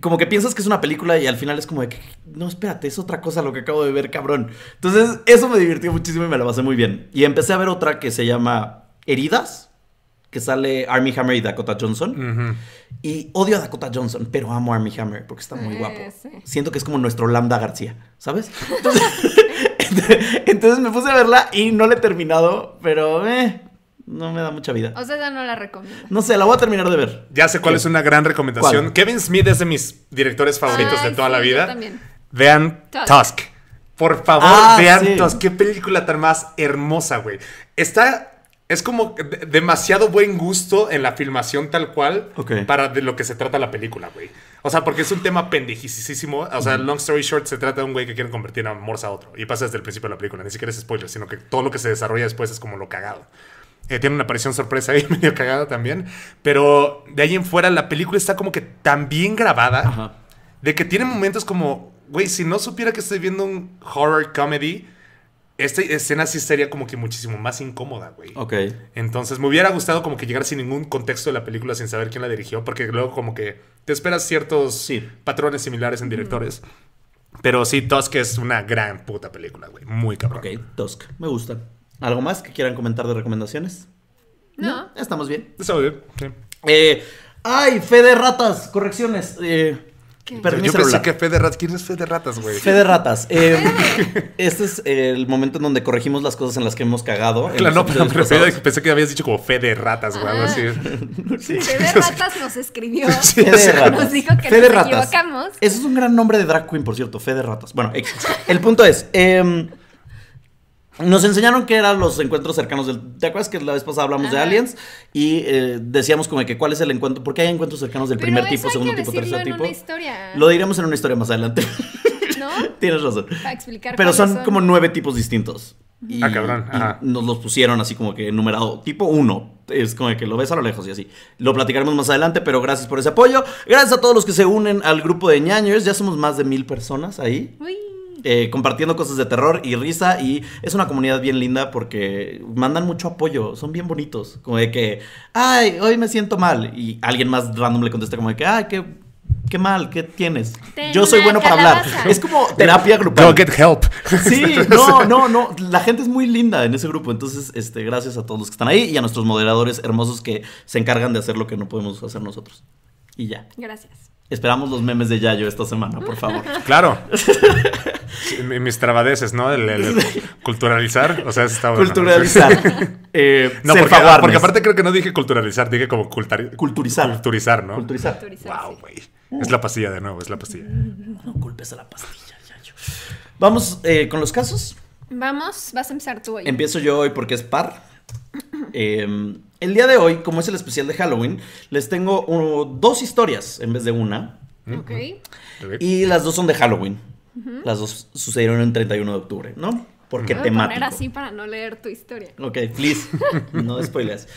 [SPEAKER 3] como que piensas que es una película y al final es como de que, no, espérate, es otra cosa lo que acabo de ver, cabrón. Entonces, eso me divirtió muchísimo y me la pasé muy bien. Y empecé a ver otra que se llama Heridas, que sale Army Hammer y Dakota Johnson. Y odio a Dakota Johnson, pero amo a Army Hammer porque está muy eh, guapo. Siento que es como nuestro Lambda García, ¿sabes? Entonces, me puse a verla y no la he terminado, pero eh no me da mucha vida.
[SPEAKER 1] O sea, ya no la recomiendo.
[SPEAKER 2] No sé, la voy a terminar de ver. Ya sé cuál es una gran recomendación. Kevin Smith es de mis directores favoritos de toda la vida. También. Vean Tusk. Por favor, ah, vean Tusk. Qué película tan más hermosa, güey. Está. Es como demasiado buen gusto en la filmación tal cual para de lo que se trata la película, güey. O sea, porque es un tema pendijisísimo. O sea, long story short, se trata de un güey que quiere convertir en amor a otro. Y pasa desde el principio de la película. Ni siquiera es spoiler, sino que todo lo que se desarrolla después es como lo cagado tiene una aparición sorpresa ahí, medio cagada también. Pero de ahí en fuera, la película está como que tan bien grabada. De que tiene momentos como, güey, si no supiera que estoy viendo un horror comedy, esta escena sí sería como que muchísimo más incómoda, güey. Ok. Entonces me hubiera gustado como que llegar sin ningún contexto de la película, sin saber quién la dirigió, porque luego como que te esperas ciertos patrones similares en directores. Pero sí, Tusk es una gran puta película, güey. Muy cabrón. Ok, Tusk.
[SPEAKER 3] Me gusta. ¿Algo más que quieran comentar de recomendaciones? No. Estamos bien. Estamos bien, sí. Eh, ay, fe de ratas, correcciones. Eh, Yo pensé que Fede
[SPEAKER 2] ratas. ¿Quién es Fede ratas, güey? Fede ratas. Eh,
[SPEAKER 3] este es el momento en donde corregimos las cosas en las que hemos cagado. en Claro, no, pero pensé que habías dicho como fe de ratas, güey. Fede Fe ratas
[SPEAKER 1] nos escribió. Sí, ratas. Nos dijo que nos equivocamos. Ese
[SPEAKER 3] es un gran nombre de drag queen, por cierto. Fe de ratas. Bueno, el punto es. Em, nos enseñaron que eran los encuentros cercanos del... ¿Te acuerdas que la vez pasada hablamos de aliens? Y eh, decíamos como que cuál es el encuentro... Porque hay encuentros cercanos del primer tipo, segundo tipo, tercer tipo.
[SPEAKER 1] historia. Lo
[SPEAKER 3] diremos en una historia más adelante. ¿No? Tienes razón. Para
[SPEAKER 1] explicar. Pero son, como nueve
[SPEAKER 3] tipos distintos. Y, ah, cabrón. nos los pusieron así como que enumerado Tipo uno Es como que lo ves a lo lejos y así. Lo platicaremos más adelante, pero gracias por ese apoyo. Gracias a todos los que se unen al grupo de ñañers. Ya somos más de mil personas ahí. Uy. Eh, compartiendo cosas de terror y risa y es una comunidad bien linda porque mandan mucho apoyo, son bien bonitos, como de que, ay, hoy me siento mal y alguien más random le contesta como de que, ay, ah, qué mal, qué tienes. Yo soy bueno para hablar. Es como terapia grupal. get help. Sí, no, no, no. La gente es muy linda en ese grupo. Entonces, este, gracias a todos los que están ahí y a nuestros moderadores hermosos que se encargan de hacer lo que no podemos hacer nosotros. Y ya. Gracias. Esperamos los memes de Yayo esta semana,
[SPEAKER 2] por favor. Claro. Mis trabadeces, ¿no? El, culturalizar. O sea, Culturalizar. Eh, no, por favor porque, aparte creo que no dije culturalizar, dije como culturizar. Culturizar, ¿no? Culturizar.
[SPEAKER 1] wow, güey. Es la
[SPEAKER 2] pastilla de nuevo, es la pastilla.
[SPEAKER 1] No culpes a la pastilla, Yayo.
[SPEAKER 2] Vamos eh, con los casos.
[SPEAKER 1] Vamos, vas a empezar tú hoy.
[SPEAKER 3] Empiezo yo hoy porque es par. eh, el día de hoy, como es el especial de Halloween, les tengo dos historias en vez de una. Mm. Ok. Y las dos son de Halloween. Las dos sucedieron el 31 de octubre, ¿no? Porque te matan. poner
[SPEAKER 1] así para no leer tu historia.
[SPEAKER 3] Ok, please. no spoilers.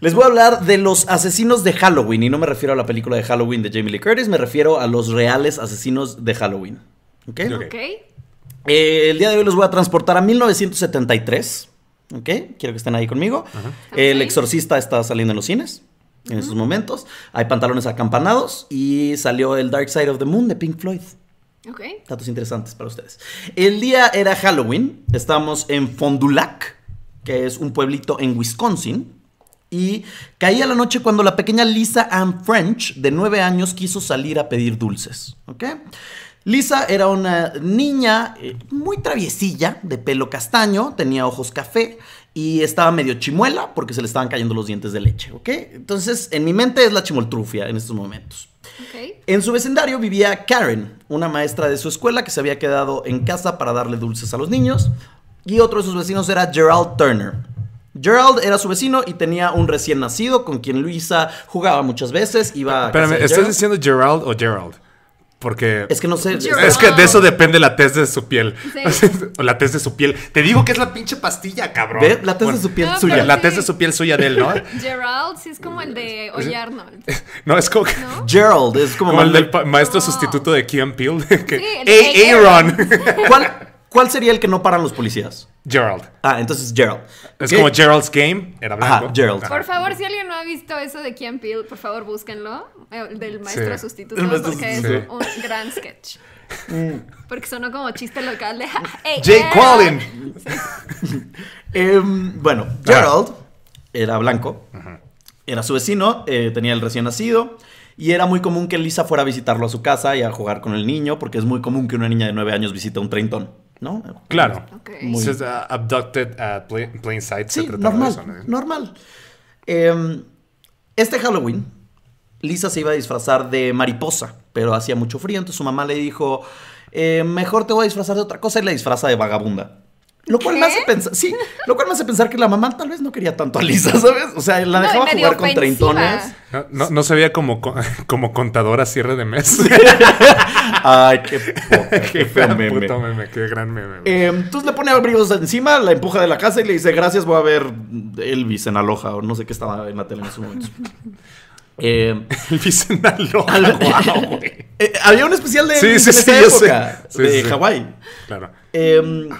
[SPEAKER 3] Les voy a hablar de los asesinos de Halloween. Y no me refiero a la película de Halloween de Jamie Lee Curtis, me refiero a los reales asesinos de Halloween. ¿Ok? Ok. Eh, el día de hoy los voy a transportar a 1973. ¿Ok? Quiero que estén ahí conmigo. El Exorcista está saliendo en los cines en esos momentos. Hay pantalones acampanados y salió el Dark Side of the Moon de Pink Floyd. Ok. Datos interesantes para ustedes. El día era Halloween. Estamos en Fondulac, que es un pueblito en Wisconsin. Y caía la noche cuando la pequeña Lisa Ann French, de nueve años, quiso salir a pedir dulces. ¿Ok? Lisa era una niña eh, muy traviesilla, de pelo castaño, tenía ojos café y estaba medio chimuela porque se le estaban cayendo los dientes de leche, ¿ok? Entonces, en mi mente es la chimoltrufia en estos momentos. En su vecindario vivía Karen, una maestra de su escuela que se había quedado en casa para darle dulces a los niños, y otro de sus vecinos era Gerald Turner. Gerald era su vecino y tenía un recién nacido con quien Luisa jugaba muchas veces. Iba Espérame, ¿estás
[SPEAKER 2] diciendo Gerald o Gerald? Porque. Es que no sé. Es que de eso depende la tez de su piel. o la tez de su piel. Te digo que es la
[SPEAKER 1] pinche pastilla, cabrón. La tez de su piel suya. La sí. de su piel suya de él, ¿no? Gerald sí es como el de Oye Arnold.
[SPEAKER 2] No, es como. Gerald es como, el del maestro sustituto de Kean
[SPEAKER 3] Peel. Aaron. ¿Cuál? ¿Cuál sería el que no paran los policías? Gerald. Ah, entonces Gerald. Es como Gerald's Game, era blanco. Ajá, Gerald. Por
[SPEAKER 1] favor, si alguien no ha visto eso de Kim Peel, por favor búsquenlo, eh, del maestro sustituto, porque es un gran sketch. Mm. porque sonó como chiste local de... Hey, Jay
[SPEAKER 3] em, bueno, Gerald era blanco, era su vecino, eh, tenía el recién nacido. Y era muy común que Lisa fuera a visitarlo a su casa y a jugar con el niño, porque es muy común que una niña de nueve años visite a un treintón. ¿no? Claro. Okay. abducted uh, a plain, sight. Sí, normal, normal. Em, este Halloween, Lisa se iba a disfrazar de mariposa, pero hacía mucho frío, entonces su mamá le dijo, eh, mejor te voy a disfrazar de otra cosa y la disfraza de vagabunda. Lo cual me hace ¿Eh? pensar, sí, lo cual pensar que la mamá tal vez no quería tanto a Lisa, ¿sabes? O sea, la dejaba jugar con treintones.
[SPEAKER 2] No, no, se veía como, como contadora cierre de mes. Ay, qué poca, qué, meme. Qué gran meme.
[SPEAKER 3] Eh, entonces le pone abrigos encima, la empuja de la casa y le dice, gracias, voy a ver Elvis en Aloha o no sé qué estaba en la tele en ese momento.
[SPEAKER 2] Eh, Elvis en Aloha, ah,
[SPEAKER 3] había un especial de sí, sí, sí, esa época, de Hawái. Claro. Em,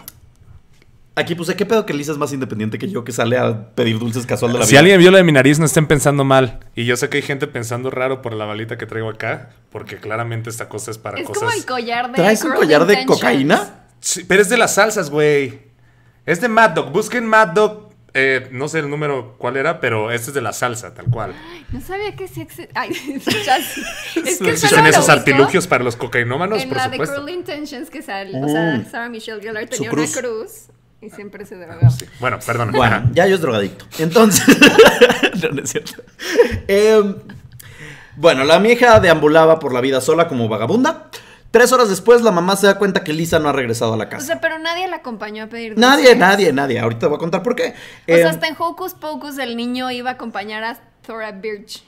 [SPEAKER 3] Aquí puse, ¿qué
[SPEAKER 2] pedo que Lisa es más independiente que yo que sale a pedir dulces casual de la vida? Si alguien vio lo de mi nariz, no estén pensando mal. Y yo sé que hay gente pensando raro por la balita que traigo acá, porque claramente esta cosa es para cosas. Es como el
[SPEAKER 1] collar de. ¿Traes un collar de cocaína?
[SPEAKER 2] Sí, pero es de las salsas, güey. Es de Mad Dog. Busquen Mad Dog. Eh, no sé el número cuál era, pero este es de la salsa, tal cual.
[SPEAKER 1] Ay, no sabía que sí existen esos artilugios
[SPEAKER 2] para los cocainómanos, por la supuesto. de
[SPEAKER 1] Cruel Intentions que sale, o sea, mm. Sara Michelle Gellar tenía una cruz y ah, siempre se ah, drogaba.
[SPEAKER 3] Bueno, perdón. Bueno, ya yo es drogadicto. Entonces. no, es cierto. Em, bueno, la mija deambulaba por la vida sola como vagabunda. Tres horas después, la mamá se da cuenta que Lisa no ha regresado a la casa. O
[SPEAKER 1] sea, pero nadie la acompañó a pedir dulces. Nadie, nadie,
[SPEAKER 3] nadie. Ahorita voy a contar por qué. O sea, em, hasta
[SPEAKER 1] en Hocus Pocus el niño iba a acompañar a Thora Birch.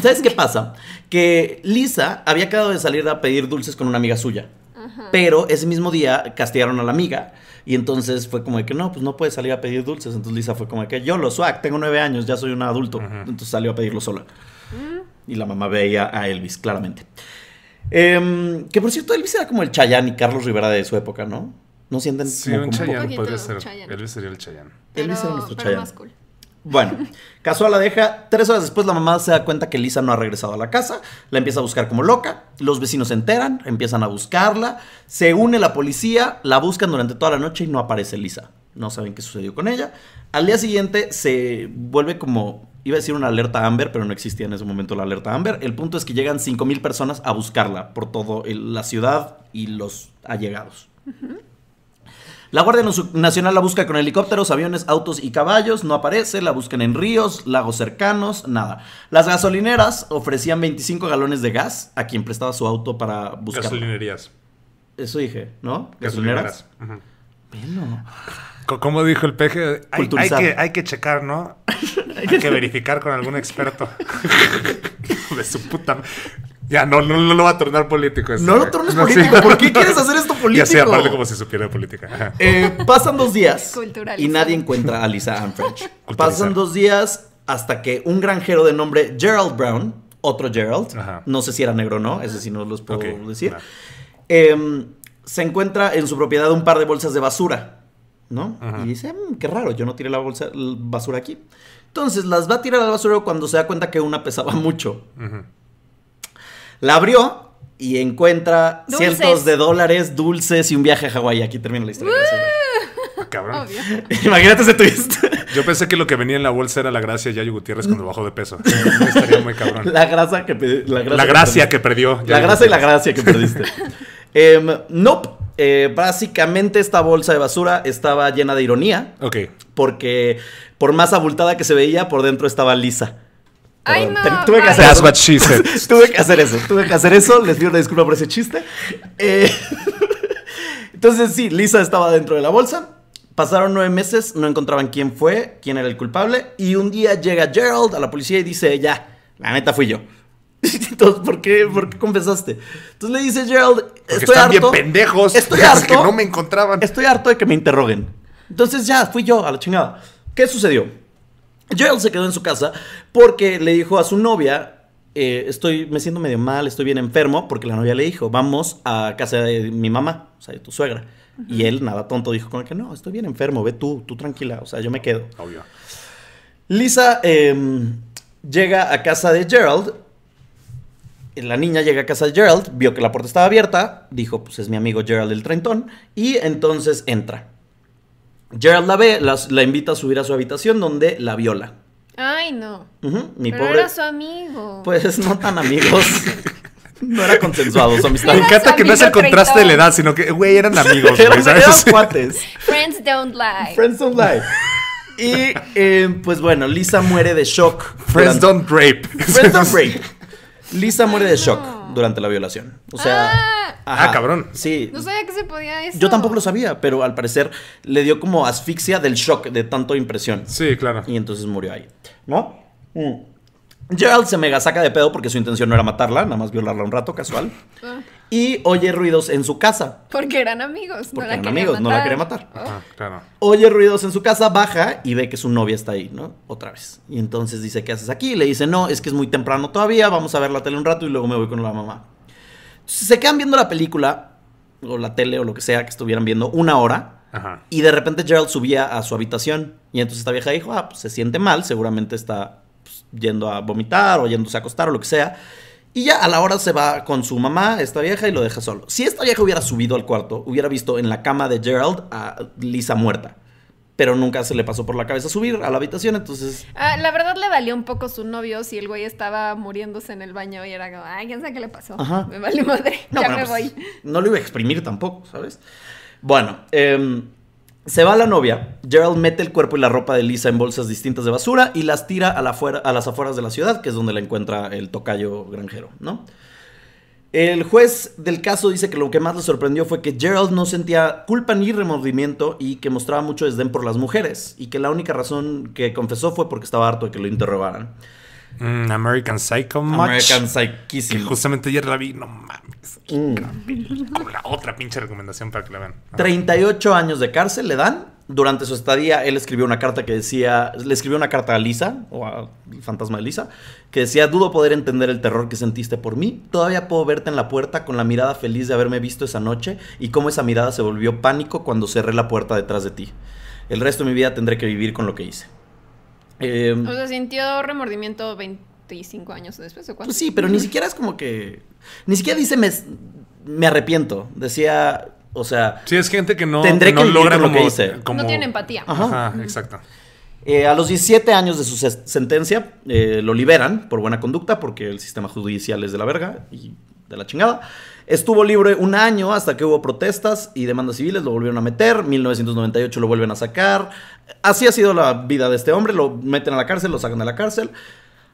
[SPEAKER 3] ¿Sabes qué pasa? Que Lisa había acabado de salir a pedir dulces con una amiga suya. Pero ese mismo día castigaron a la amiga y entonces fue como de que no, pues no puede salir a pedir dulces. Entonces Lisa fue como de que yo lo swag, tengo nueve años, ya soy un adulto. Entonces salió a pedirlo sola.
[SPEAKER 2] Mm.
[SPEAKER 3] Y la mamá veía a Elvis, claramente. Em, que por cierto, Elvis era como el Chayanne y Carlos Rivera de su época, ¿no? ¿No sienten? Sí, un Chayanne podría ser.
[SPEAKER 2] Elvis sería el Chayanne. Elvis era nuestro
[SPEAKER 3] bueno, Casual la deja. Tres horas después la mamá se da cuenta que Lisa no ha regresado a la casa. La empieza a buscar como loca. Los vecinos se enteran, empiezan a buscarla. Se une la policía, la buscan durante toda la noche y no aparece Lisa. No saben qué sucedió con ella. Al día siguiente se vuelve como... Iba a decir una alerta Amber, pero no existía en ese momento la alerta Amber. El punto es que llegan 5.000 personas a buscarla por toda la ciudad y los allegados. La Guardia Nacional la busca con helicópteros, aviones, autos y caballos, no aparece, la buscan en ríos, lagos cercanos, nada. Las gasolineras ofrecían 25 galones de gas a quien prestaba su auto para buscar.
[SPEAKER 2] Gasolinerías. Eso dije, ¿no? Gasolineras. Bueno. dijo el peje, hay, que, hay que checar, ¿no? Hay que verificar con algún experto. de su puta. Ya, no, no, lo va a tornar político. no lo tornes político. ¿Por qué quieres hacer esto político? Ya sé, aparte como si supiera política. Eh, pasan
[SPEAKER 3] dos días y nadie encuentra a Lisa Ann Pasan dos días hasta que un granjero de nombre Gerald Brown, otro Gerald, no sé si era negro o no, ese sí no los puedo decir, em, se encuentra en su propiedad un par de bolsas de basura, ¿no? Y dice, mm, qué raro, yo no tiré la bolsa basura aquí. Entonces las va a tirar a la basura cuando se da cuenta que una pesaba mucho. Ajá. La abrió y encuentra cientos de dólares, dulces y un viaje a Hawái. Aquí termina la historia.
[SPEAKER 1] Ah, cabrón. Imagínate ese twist.
[SPEAKER 2] Yo pensé que lo que venía en la bolsa era la gracia de Yayo Gutiérrez cuando bajó de peso. Estaría muy cabrón. La que gracia que, perdió. la gracia y la gracia que perdiste.
[SPEAKER 3] Em, nope. Eh, básicamente esta bolsa de basura estaba llena de ironía. Ok. Porque por más abultada que se veía, por dentro estaba lisa. Ay, tuve que hacer eso. tuve que hacer eso, tuve que hacer eso. Les pido una disculpa por ese chiste. Eh, entonces, sí, Lisa estaba dentro de la bolsa. Pasaron nueve meses, no encontraban quién fue, quién era el culpable. Y un día llega Gerald a la policía y dice: Ya, la neta fui yo. Entonces, ¿por qué, ¿por qué confesaste? Entonces le dice Gerald: Estoy harto. bien pendejos. Estoy harto. que no me encontraban. Estoy harto de que me interroguen. Entonces, ya, fui yo, a la chingada. ¿Qué sucedió? Gerald se quedó en su casa porque le dijo a su novia, eh, estoy, me siento medio mal, estoy bien enfermo, porque la novia le dijo, vamos a casa de mi mamá, o sea, de tu suegra. Y él, nada tonto, dijo con que no, estoy bien enfermo, ve tú, tú tranquila, o sea, yo me quedo. Lisa em, llega a casa de Gerald. La niña llega a casa de Gerald, vio que la puerta estaba abierta, dijo, pues es mi amigo Gerald el Trentón, y entonces entra. Gerald la ve, la, invita a subir a su habitación donde la viola.
[SPEAKER 1] Ay, no.
[SPEAKER 3] mi Pero pobre... era su
[SPEAKER 1] amigo. Pues
[SPEAKER 3] no tan amigos. No era consensuado su amistad. Me encanta que no es el contraste de la edad, sino que, güey, eran amigos. eran, ¿sabes? cuates.
[SPEAKER 1] Friends don't lie. Friends don't lie.
[SPEAKER 3] Y eh, pues bueno, Lisa muere de shock. Friends don't rape. Friends don't rape. Lisa muere de shock durante la violación. O sea. Ah, ah cabrón. Sí. No sabía
[SPEAKER 1] qué se podía eso. Yo tampoco
[SPEAKER 3] lo sabía, pero al parecer le dio como asfixia del shock de tanto impresión. Sí, claro. Y entonces murió ahí. ¿No? Mm. Gerald se mega saca de pedo porque su intención no era matarla, nada más violarla un rato, casual. Ah. Y oye ruidos en su casa.
[SPEAKER 1] Porque eran amigos, no la eran amigos, no la quería matar.
[SPEAKER 3] Ah. Ah, claro. Oye ruidos en su casa, baja y ve que su novia está ahí, ¿no? Otra vez. Y entonces dice, ¿qué haces aquí? le dice, no, es que es muy temprano todavía, vamos a ver la tele un rato y luego me voy con la mamá. se quedan viendo la película, o la tele, o lo que sea que estuvieran viendo, una hora. Y de repente Gerald subía a su habitación. Y entonces esta vieja dijo, ah, pues se siente mal, seguramente está yendo a vomitar o yéndose a acostar o lo que sea. Y ya a la hora se va con su mamá, esta vieja, y lo deja solo. Si esta vieja hubiera subido al cuarto, hubiera visto en la cama de Gerald a Lisa muerta. Pero nunca se le pasó por la cabeza subir a la habitación, entonces...
[SPEAKER 1] Ah, la verdad le valió un poco su novio si el güey estaba muriéndose en el baño y era como, ay, quién sabe qué le pasó. Me vale madre, no, ya me pues, voy.
[SPEAKER 3] No lo iba a exprimir tampoco, ¿sabes? Bueno, eh, se va la novia, Gerald mete el cuerpo y la ropa de Lisa en bolsas distintas de basura y las tira a, las afueras de la ciudad, que es donde la encuentra el tocayo granjero, ¿no? El juez del caso dice que lo que más le sorprendió fue que Gerald no sentía culpa ni remordimiento y que mostraba mucho desdén por las mujeres y que la única razón que confesó fue porque estaba harto de que lo interrogaran.
[SPEAKER 2] Mm, American Psycho American Que justamente ayer la vi.
[SPEAKER 3] No mames.
[SPEAKER 2] Mm. La otra pinche recomendación para que la vean.
[SPEAKER 3] 38 años de cárcel le dan. Durante su estadía, él escribió una carta que decía. Le escribió una carta a Lisa, o al fantasma de Lisa, que decía: Dudo poder entender el terror que sentiste por mí. Todavía puedo verte en la puerta con la mirada feliz de haberme visto esa noche y cómo esa mirada se volvió pánico cuando cerré la puerta detrás de ti. El resto de mi vida tendré que vivir con lo que hice. Em, o
[SPEAKER 1] sea, sintió remordimiento 25 años después o cuánto. Pues sí, pero ni siquiera es
[SPEAKER 3] como que. Ni siquiera dice me, me arrepiento. Decía. O sea.
[SPEAKER 2] Sí, es gente que no, tendré no logra lo que dice
[SPEAKER 3] No tiene
[SPEAKER 1] empatía.
[SPEAKER 2] exacto.
[SPEAKER 3] Eh, a los 17 años de su sentencia, eh, lo liberan por buena conducta, porque el sistema judicial es de la verga y de la chingada. Estuvo libre un año hasta que hubo protestas y demandas civiles, lo volvieron a meter, 1998 lo vuelven a sacar. Así ha sido la vida de este hombre, lo meten a la cárcel, lo sacan de la cárcel.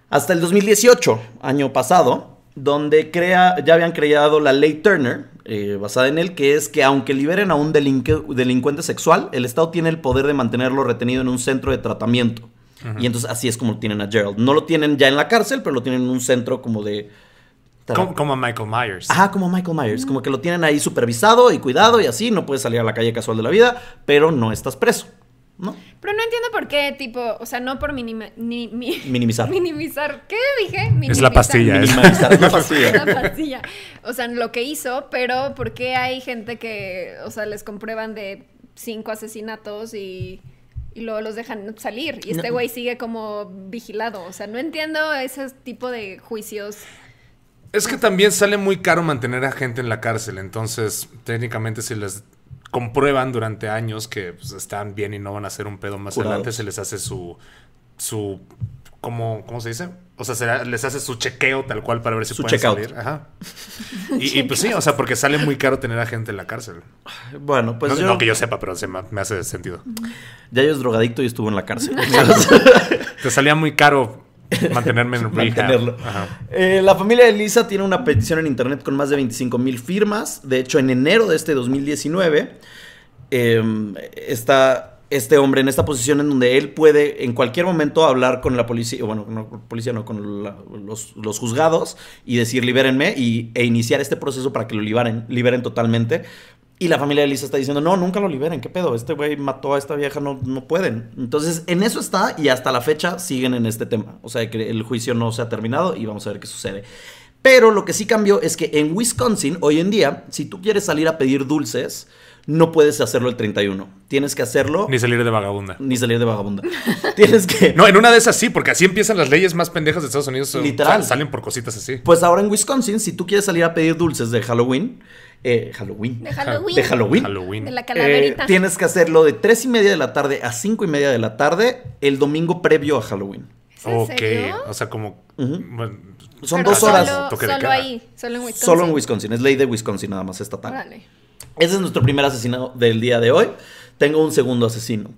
[SPEAKER 3] Hasta el 2018, año pasado, donde crea, ya habían creado la ley Turner, eh, basada en él, que es que aunque liberen a un delincuente sexual, el Estado tiene el poder de mantenerlo retenido en un centro de tratamiento. Y entonces así es como tienen a Gerald. No lo tienen ya en la cárcel, pero lo tienen en un centro como de como, a Michael Myers. Ajá, como Michael Myers. Como que lo tienen ahí supervisado y cuidado y así. No puedes salir a la calle casual de la vida, pero no estás preso.
[SPEAKER 1] ¿No? Pero no entiendo por qué, tipo, o sea, no por minimizar. Minimizar. ¿Qué dije? Minimizar. ¿eh? Es la pastilla. Es. la pastilla. la pastilla. O sea, lo que hizo, pero ¿por qué hay gente que, o sea, les comprueban de cinco asesinatos y y luego los dejan salir. Y este güey sigue como vigilado. O sea, no entiendo ese tipo de juicios
[SPEAKER 2] es que también sale muy caro mantener a gente en la cárcel, entonces técnicamente si les comprueban durante años que pues, están bien y no van a hacer un pedo más adelante, se les hace su, su ¿cómo, se dice? O sea, les hace su chequeo tal cual para ver si pueden salir. Ajá. Y, pues sí, o sea, porque sale muy caro tener a gente en la cárcel. Bueno, pues no, yo... no que yo sepa, pero me, me hace sentido. Ya yo es drogadicto y estuvo en la cárcel. Te salía muy caro Mantenerme en Mantenerlo.
[SPEAKER 3] Eh, la familia de Lisa tiene una petición en internet con más de 25 mil firmas. De hecho, en enero de este 2019 em, está este hombre en esta posición en donde él puede en cualquier momento hablar con la policía, bueno, no policía, no, con los, juzgados y decir libérenme y, e iniciar este proceso para que lo liberen, liberen totalmente. Y la familia de Lisa está diciendo, no, nunca lo liberen, qué pedo, este güey mató a esta vieja, no, no pueden. Entonces, en eso está y hasta la fecha siguen en este tema. O sea, que el juicio no se ha terminado y vamos a ver qué sucede. Pero lo que sí cambió es que en Wisconsin, hoy en día, si tú quieres salir a pedir dulces, no puedes hacerlo el 31. Tienes que hacerlo. Ni salir de vagabunda. Ni salir de vagabunda. Tienes que. No, en una de esas sí, porque así empiezan las leyes más pendejas de Estados Unidos. Literal. Salen por cositas así. Pues ahora en Wisconsin, si tú quieres salir a pedir dulces de Halloween, eh, Halloween. De Halloween. De Halloween. De la eh, calaverita. tienes que hacerlo de 3 y media de la tarde a 5 y media de la tarde el domingo previo a Halloween. en ok. Serio? O sea, como. Son dos horas. Solo, ahí. Solo en Wisconsin. Solo en Wisconsin. Es ley de Wisconsin nada más esta tarde. Vale. Ese es nuestro primer asesinato del día de hoy. Tengo un segundo asesino.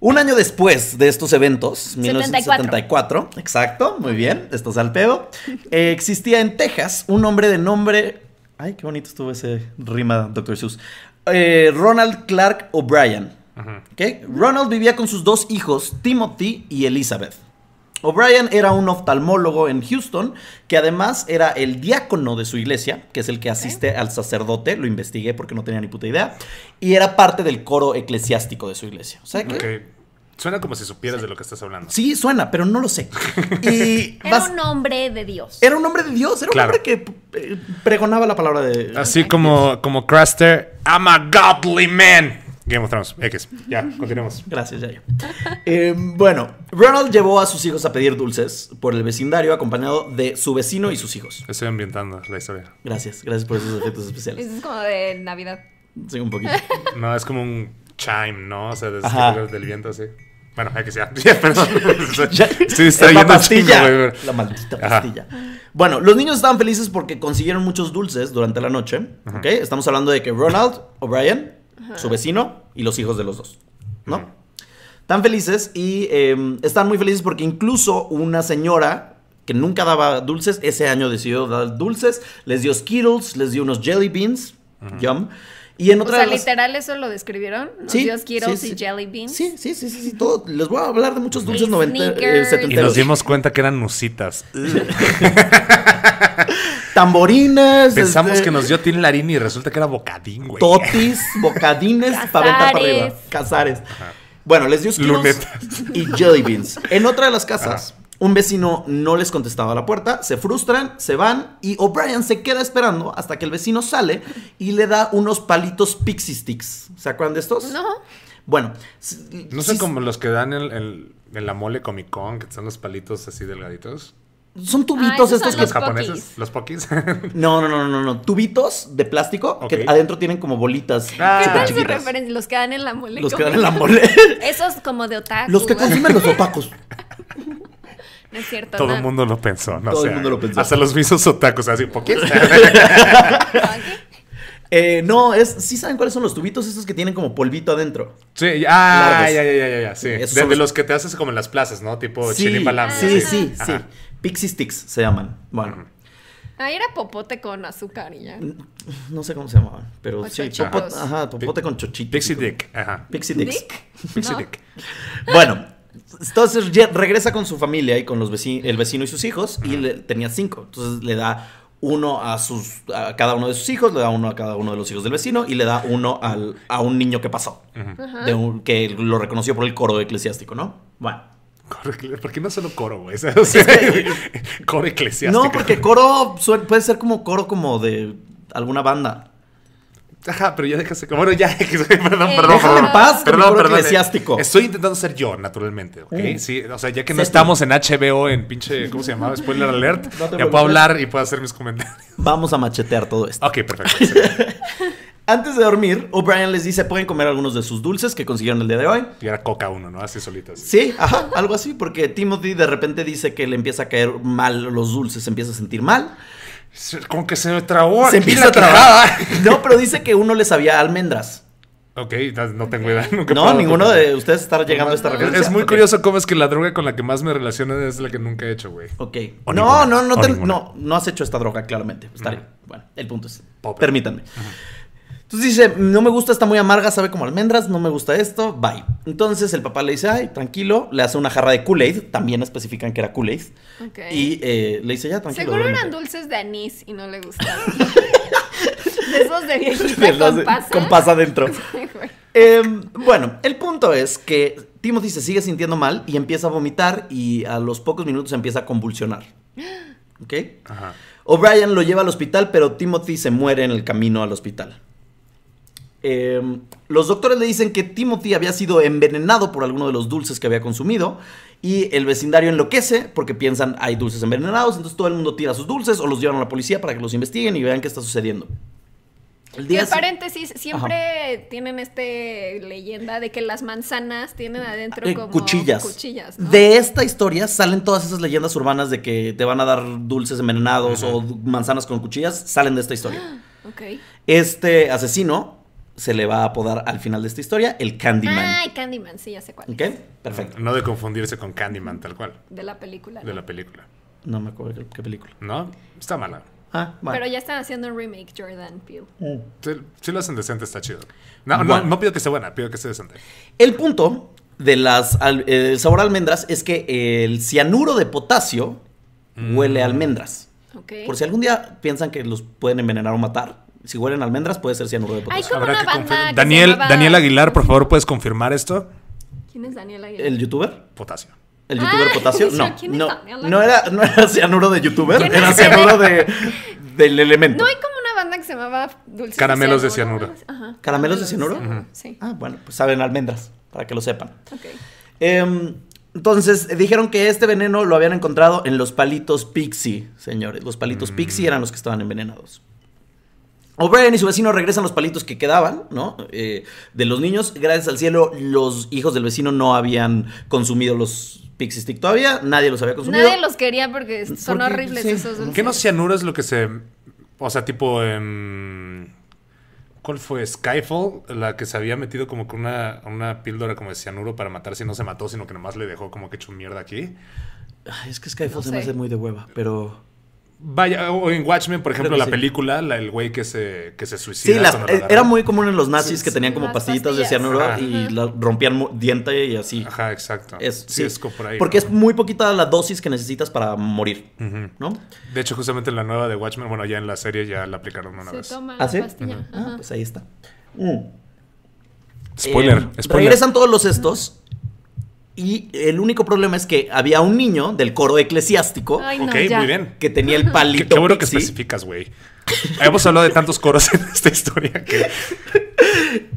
[SPEAKER 3] Un año después de estos eventos, 1974, exacto, muy bien, Esto es al pedo, eh, existía en Texas un hombre de nombre... Ay, qué bonito estuvo ese rima, Dr. Seuss. Eh, Ronald Clark O'Brien. Ronald vivía con sus dos hijos, Timothy y Elizabeth. O'Brien era un oftalmólogo en Houston que además era el diácono de su iglesia, que es el que asiste al sacerdote, lo investigué porque no tenía ni puta idea, y era parte del coro eclesiástico
[SPEAKER 2] de su iglesia. Suena como si supieras de lo que estás hablando.
[SPEAKER 3] Sí, suena, pero no lo sé.
[SPEAKER 1] era un hombre de Dios. Era un hombre de Dios, era un hombre que eh,
[SPEAKER 3] pregonaba la palabra de
[SPEAKER 2] Así como, como Craster, I'm a godly man. Game of Thrones, X.
[SPEAKER 3] Ya, continuemos. Gracias, ya, Eh, em, bueno, Ronald llevó a sus hijos a pedir dulces por el vecindario, acompañado de su vecino y sus hijos. Estoy ambientando la historia. Gracias, gracias por
[SPEAKER 2] esos efectos especiales.
[SPEAKER 1] es como de Navidad. Sí, un poquito.
[SPEAKER 2] No, es como un chime, ¿no? O sea, de del viento sí. Bueno, hay que ser Ya, Estoy la Chingo, la maldita pastilla.
[SPEAKER 3] Bueno, los niños estaban felices porque consiguieron muchos dulces durante la noche. ¿Ok? Estamos hablando de que Ronald, O'Brien su vecino y los hijos de los dos, ¿no? Están felices y em, están muy felices porque incluso una señora que nunca daba dulces, ese año decidió dar dulces, les dio Skittles, les dio unos jelly beans, yum. Y en otra o sea,
[SPEAKER 1] literal eso lo describieron. los sí, Skittles y Jelly Beans. Sí, sí, sí, sí, todo.
[SPEAKER 3] Les voy a hablar de muchos dulces 90, eh, Y nos
[SPEAKER 2] dimos cuenta que eran musitas. Tamborines, Pensamos este, que nos dio Tin Larín y resulta que era bocadín, güey. Totis, bocadines para para arriba.
[SPEAKER 3] Cazares. Bueno, les dio esquinos y jelly beans. En otra de las casas, un vecino no les contestaba a la puerta, se frustran, se van y O'Brien se queda esperando hasta que el vecino sale y le da unos palitos pixie sticks. ¿Se acuerdan de estos? No. Bueno, no son como
[SPEAKER 2] los que dan en, la mole Comic Con, que son los palitos así delgaditos.
[SPEAKER 1] Son ah, tubitos estos que. Los japoneses.
[SPEAKER 2] Los pokis.
[SPEAKER 3] no, no, no, no, no. Tubitos de plástico que adentro tienen como bolitas. Ah, ¿Qué
[SPEAKER 1] tal Los que dan en la mole. Los que dan en la mole. Esos como de otacos Los que consumen los opacos. No es cierto. Todo el
[SPEAKER 2] mundo lo pensó. No, Todo el mundo lo pensó. Hasta los mismos otacos, así pokis.
[SPEAKER 3] Eh, no, es, sí saben cuáles son los tubitos esos que tienen como polvito adentro.
[SPEAKER 2] Sí, ah, ya, ya, ya, ya, sí. sí de, los... que te haces como en las plazas, ¿no? Tipo chili palam. Ah, sí, sí.
[SPEAKER 3] sí. Pixie Sticks se llaman. Bueno.
[SPEAKER 1] Ahí era popote con azúcar y ya.
[SPEAKER 3] No sé cómo se llamaban, pero sí, popote, ajá. popote con chochitos. Pixie Dick, ajá. Pixie Dick? Pixie Dick. Bueno, entonces regresa con su familia y con los el vecino y sus hijos y tenía cinco. Entonces le da uno a sus cada uno de sus hijos, le da uno a cada uno de los hijos del vecino y le da uno al, a un niño que pasó, que lo reconoció por el coro eclesiástico, ¿no?
[SPEAKER 2] Bueno. ¿Por qué no solo coro, güey? coro eclesiástico. No, porque
[SPEAKER 3] coro puede ser como coro como de
[SPEAKER 2] alguna banda. Ajá, pero ya déjase Bueno, ya, perdón, eh, perdón, perdón. perdón, eh, eclesiástico. Estoy intentando ser yo, naturalmente, eh. Sí, o sea, ya que no estamos en HBO, en pinche, ¿cómo se llamaba? Spoiler alert. ya puedo hablar y puedo hacer mis comentarios. Vamos a machetear todo esto.
[SPEAKER 3] Ok, perfecto. Antes de dormir, O'Brien les dice, pueden comer algunos de sus dulces que consiguieron el día de hoy. Y era coca uno, ¿no? Así solitas. Sí, ajá, algo así, porque Timothy de repente dice que le empieza a caer mal los dulces, se empieza a sentir mal. Como que se trabó. Se empieza a trabar. No, pero dice que uno le sabía almendras.
[SPEAKER 2] Ok, no tengo idea. no, ninguno de ustedes está llegando a esta referencia. Es muy curioso cómo es que la droga con la que más me relaciono es la que nunca he hecho, güey. Ok.
[SPEAKER 3] no, no, no, no, no has hecho esta droga, claramente. Está bien. Bueno, el punto es. Permítanme. Entonces dice, no me gusta, está muy amarga, sabe como almendras, no me gusta esto, bye. Entonces el papá le dice, ay, tranquilo, le hace una jarra de Kool-Aid, también especifican que era Kool-Aid. Okay. Y eh, le dice, ya, tranquilo. Seguro eran
[SPEAKER 1] dulces de anís y no le gustan. de esos de con pasa. Con pasa adentro.
[SPEAKER 3] Em, bueno, el punto es que Timothy se sigue sintiendo mal y empieza a vomitar y a los pocos minutos empieza a convulsionar. ¿Ok? Ajá. O'Brien lo lleva al hospital, pero Timothy se muere en el camino al hospital. Em, los doctores le dicen que Timothy había sido envenenado por alguno de los dulces que había consumido y el vecindario enloquece porque piensan hay dulces envenenados, entonces todo el mundo tira sus dulces o los llevan a la policía para que los investiguen y vean qué está sucediendo. El
[SPEAKER 1] paréntesis, siempre tienen Esta leyenda de que las manzanas tienen adentro eh, como cuchillas. De
[SPEAKER 3] esta historia salen todas esas leyendas urbanas de que te van a dar dulces envenenados o manzanas con cuchillas, salen de esta historia. Este asesino se le va a apodar al final de esta historia el Candyman. Ay,
[SPEAKER 1] ah, Candyman, sí, ya sé cuál. ¿Ok?
[SPEAKER 2] Perfecto. No de confundirse con Candyman, tal cual.
[SPEAKER 1] De la película. De la
[SPEAKER 2] película. No me acuerdo qué película. No, está mala. Ah, bueno. Pero
[SPEAKER 1] ya están haciendo un remake, Jordan Peele.
[SPEAKER 2] Mm. Si, lo hacen decente, está chido. No, no, pido que sea buena, pido que sea decente.
[SPEAKER 3] El punto de las sabor a almendras es que el cianuro de potasio huele a mm. almendras. Por si algún día piensan que los pueden envenenar o matar,
[SPEAKER 2] si huelen almendras, puede ser cianuro de potasio. Daniel, Aguilar, por favor, ¿puedes confirmar esto?
[SPEAKER 1] ¿Quién es Daniel Aguilar? ¿El
[SPEAKER 2] youtuber? Potasio. ¿El youtuber ah, potasio? No,
[SPEAKER 1] no,
[SPEAKER 3] era, no era cianuro de youtuber, era cianuro de, del elemento.
[SPEAKER 1] No hay como una banda que se llamaba Dulce Caramelos de cianuro. ¿Caramelos de cianuro? Sí. Ah,
[SPEAKER 3] bueno, pues saben almendras, para que lo sepan. Okay. Em, entonces dijeron que este veneno lo habían encontrado en los palitos pixie, señores. Los palitos mm. pixi eran los que estaban envenenados. O'Brien y su vecino regresan los palitos que quedaban, ¿no? Eh, de los niños. Gracias al cielo, los hijos del vecino no habían consumido los Pixie Stick todavía. Nadie los había consumido. Nadie los
[SPEAKER 1] quería porque son horribles esos ¿Qué no
[SPEAKER 2] cianuro es lo que se. O sea, tipo. ¿Cuál fue? Skyfall, la que se había metido como con una, una píldora como de cianuro para matar si no se mató, sino que nomás le dejó como que hecho mierda aquí. es que Skyfall se me hace
[SPEAKER 3] muy de hueva, pero.
[SPEAKER 2] Vaya, o en Watchmen, por ejemplo, la película, el güey que se, que se suicida. Eh, era muy común en los nazis que tenían como pastillitas de cianuro y rompían diente y así. Ajá, exacto. Es, Porque es
[SPEAKER 3] muy poquita la dosis que necesitas para
[SPEAKER 2] morir, ¿no? De hecho, justamente en la nueva de Watchmen, bueno, ya en la serie ya la aplicaron una vez. Toma ¿Ah,
[SPEAKER 3] ah pues ahí está. Mm. Spoiler, em, spoiler, Regresan todos los estos y el único problema es que había un niño del coro
[SPEAKER 2] eclesiástico. ok, muy bien. Que tenía el palito. Qué, bueno que especificas, güey. Hemos hablado de tantos coros en esta historia que.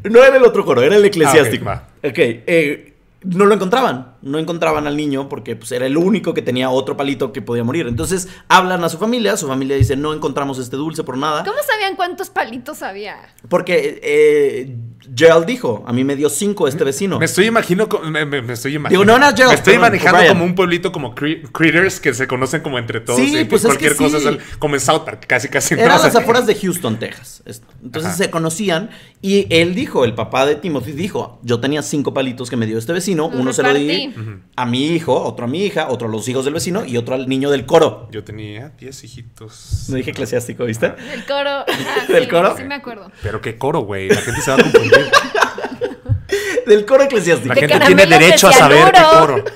[SPEAKER 2] No era el otro
[SPEAKER 3] coro, era el ah, eclesiástico. ok, eh, no lo encontraban. No encontraban al niño porque pues, era el único que tenía otro palito que podía morir. Entonces hablan a su familia. Su familia dice: No encontramos este dulce por nada.
[SPEAKER 1] ¿Cómo sabían cuántos palitos había?
[SPEAKER 2] Porque. Eh, Gerald dijo, a mí me dio cinco este mm, vecino. Me estoy imaginando, me, estoy imaginando. me estoy manejando como un pueblito como Critters que se conocen como entre todos. Sí, pues cualquier cosa sí. es como en casi casi. Eran las afueras de Houston,
[SPEAKER 3] Texas. Entonces se conocían y él dijo, el papá de Timothy dijo, yo tenía cinco palitos que me dio este vecino, uno se lo di a mi hijo, otro a mi hija, otro a los hijos del vecino y otro
[SPEAKER 2] al niño del coro. Yo tenía diez hijitos. No dije eclesiástico, ¿viste?
[SPEAKER 1] Del coro. Ah, ¿Del coro? Sí me acuerdo.
[SPEAKER 2] Pero qué coro, güey, la gente se va a del coro eclesiástico. La gente tiene derecho a saber qué coro.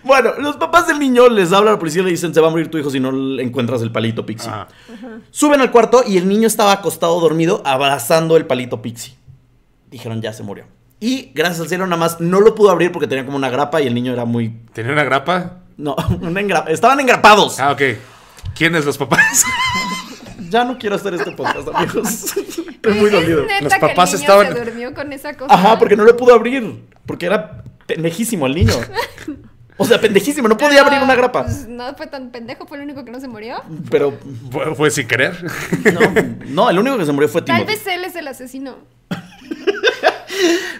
[SPEAKER 3] Bueno, los papás del niño les hablan a la policía y le dicen, se va a morir tu hijo si no encuentras el palito pixie. Suben al cuarto y el niño estaba acostado dormido abrazando el palito pixie. Dijeron, ya se murió. Y gracias al cielo nada más no lo pudo abrir porque tenía como una grapa y el niño era muy... ¿Tenía una grapa? No, estaban engrapados. Ah, ok. ¿Quiénes los papás? ya no quiero hacer este podcast, amigos.
[SPEAKER 1] Es muy dolido. Los papás que el niño estaban. Se durmió con esa cosa. Ajá, porque no le
[SPEAKER 3] pudo abrir. Porque era pendejísimo el niño. O sea, pendejísimo, no podía abrir una grapa. Pues,
[SPEAKER 1] no fue tan pendejo, fue el único que no se murió.
[SPEAKER 3] Pero fue, sin querer. No, no, el único que se murió fue Tim. Tal
[SPEAKER 1] vez él es el asesino.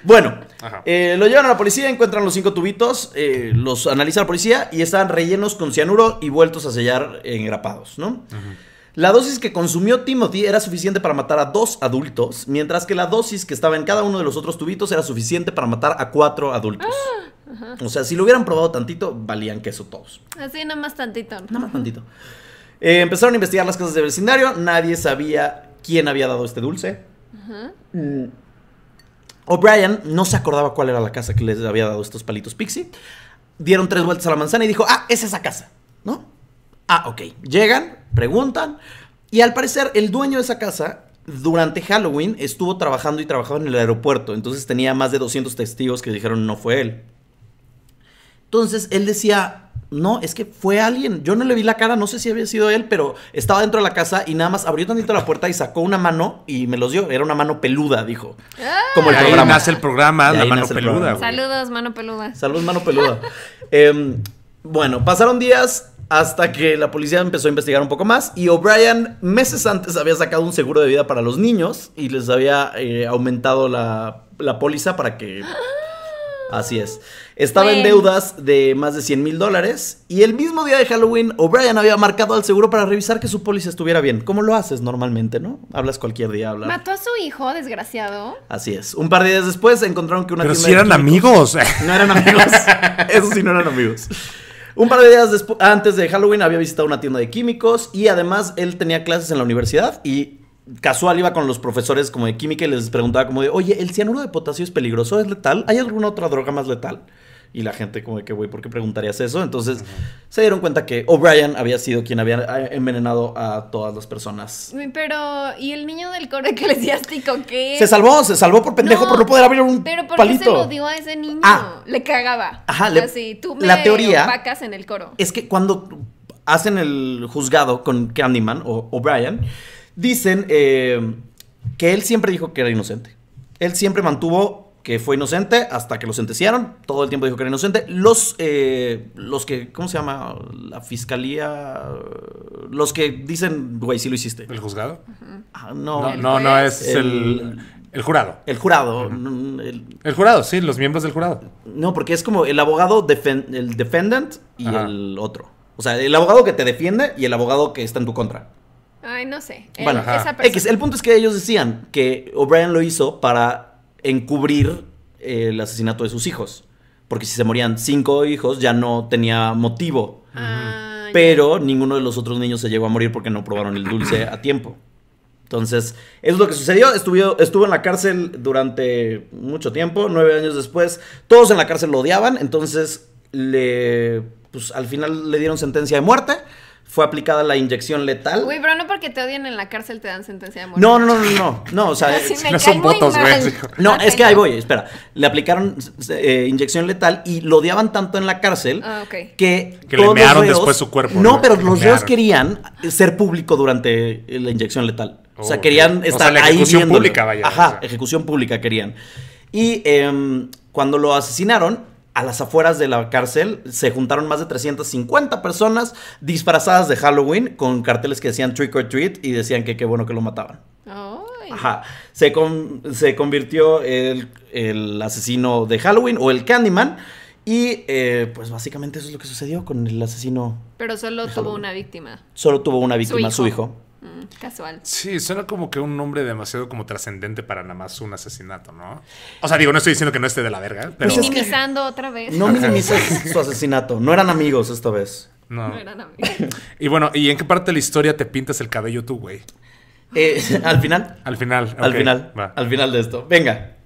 [SPEAKER 3] bueno, eh, lo llevan a la policía, encuentran los cinco tubitos, eh, los analiza la policía y están rellenos con cianuro y vueltos a sellar engrapados, ¿no? Ajá. La dosis que consumió Timothy era suficiente para matar a dos adultos, mientras que la dosis que estaba en cada uno de los otros tubitos era suficiente para matar a cuatro adultos. Ah, o sea, si lo hubieran probado tantito, valían queso todos.
[SPEAKER 1] Así, nada más tantito. Nada más
[SPEAKER 3] tantito. Eh, empezaron a investigar las casas de vecindario. Nadie sabía quién había dado este dulce. Mm. O'Brien no se acordaba cuál era la casa que les había dado estos palitos pixie. Dieron tres vueltas a la manzana y dijo, ah, es esa casa, ¿no? Ah, ok. Llegan, Preguntan. Y al parecer, el dueño de esa casa, durante Halloween, estuvo trabajando y trabajaba en el aeropuerto. Entonces tenía más de 200 testigos que dijeron no fue él. Entonces él decía, no, es que fue alguien. Yo no le vi la cara, no sé si había sido él, pero estaba dentro de la casa y nada más abrió tantito la puerta y sacó una mano y me los dio. Era una mano peluda, dijo. Ah. Como el programa. el
[SPEAKER 2] programa, la
[SPEAKER 3] mano peluda.
[SPEAKER 1] Saludos, mano peluda.
[SPEAKER 3] Saludos, mano peluda. Em, bueno, pasaron días hasta que la policía empezó a investigar un poco más y O'Brien meses antes había sacado un seguro de vida para los niños y les había eh, aumentado la, la póliza para que... Ah. Así es. Estaba en deudas de más de 100 mil dólares y el mismo día de Halloween O'Brien había marcado al seguro para revisar que su póliza estuviera bien. Como lo haces normalmente, ¿no? Hablas cualquier día, hablas.
[SPEAKER 1] Mató a su hijo, desgraciado.
[SPEAKER 3] Así es. Un par de días después encontraron que una... Pero eran
[SPEAKER 2] amigos.
[SPEAKER 3] No eran amigos. Eso sí, no eran amigos. Un par de días antes de Halloween había visitado una tienda de químicos y además él tenía clases en la universidad y casual iba con los profesores como de química y les preguntaba como de, oye, ¿el cianuro de potasio es peligroso? ¿Es letal? ¿Hay alguna otra droga más letal? Y la gente como de que, güey, ¿por qué preguntarías eso? Entonces se dieron cuenta que O'Brien había sido quien había ah, envenenado a todas las personas.
[SPEAKER 1] Pero, ¿y el niño del coro eclesiástico qué? Se salvó, se salvó por pendejo por no poder abrir un pero ¿por palito. se lo dio a ese niño? Ah. le cagaba. Ajá, la teoría en el coro.
[SPEAKER 3] Es que cuando hacen el juzgado con Candyman o O'Brien, dicen eh, que él siempre dijo que era inocente. Él siempre mantuvo que fue inocente hasta que lo sentenciaron. Todo el tiempo dijo que era inocente. Los, eh, los que, ¿cómo se llama? La fiscalía. Los que dicen, güey, sí lo hiciste. ¿El juzgado? Ah,
[SPEAKER 2] no, no, no, es el, el jurado.
[SPEAKER 3] El jurado. el, jurado, sí, los miembros del jurado. No, porque es como el abogado, el defendant y el otro. O sea, el abogado que te defiende y el abogado que está en tu contra.
[SPEAKER 1] Ay, no sé. El, bueno, el
[SPEAKER 3] punto es que ellos decían que O'Brien lo hizo para encubrir eh, el asesinato de sus hijos. Porque si se morían cinco hijos, ya no tenía motivo.
[SPEAKER 1] Ah,
[SPEAKER 3] Pero ninguno de los otros niños se llegó a morir porque no probaron el dulce a tiempo. Entonces, es lo que sucedió. Estuvo, estuvo en la cárcel durante mucho tiempo, nueve años después. Todos en la cárcel lo odiaban, entonces le, pues, al final le dieron sentencia de muerte fue aplicada la inyección letal. Uy,
[SPEAKER 1] pero no porque te odien en la cárcel te dan sentencia de muerte.
[SPEAKER 3] No, no, no, no, no, no, o sea, no, son votos, güey. No, es que ahí voy, espera. Le aplicaron eh, inyección letal y lo odiaban tanto en la cárcel ah, que que le mearon después su cuerpo. No, pero los dos querían ser público durante la inyección letal. o sea, oh, querían estar ahí sea, la ejecución pública, vaya. Ajá, ejecución pública querían. Y em, cuando lo asesinaron, a las afueras de la cárcel se juntaron más de 350 personas disfrazadas de Halloween con carteles que decían trick or treat y decían que qué bueno que lo mataban. Ajá. Se, convirtió el, el, asesino de Halloween o el Candyman. Y eh, pues básicamente eso es lo que sucedió con el asesino.
[SPEAKER 1] Pero solo tuvo una víctima.
[SPEAKER 3] Solo tuvo una víctima, Su hijo.
[SPEAKER 1] Mm, casual.
[SPEAKER 2] Sí, suena como que un nombre demasiado como trascendente para nada más un asesinato, ¿no? O sea, digo, no estoy diciendo que no esté de la verga, pues pero... minimizando
[SPEAKER 1] otra vez. No minimices
[SPEAKER 2] su asesinato. No eran amigos esta vez. No. eran amigos. Y bueno, ¿y en qué parte de la historia te pintas el cabello tú, güey? Eh, al final. Al final. Al final. Al final de esto. Venga.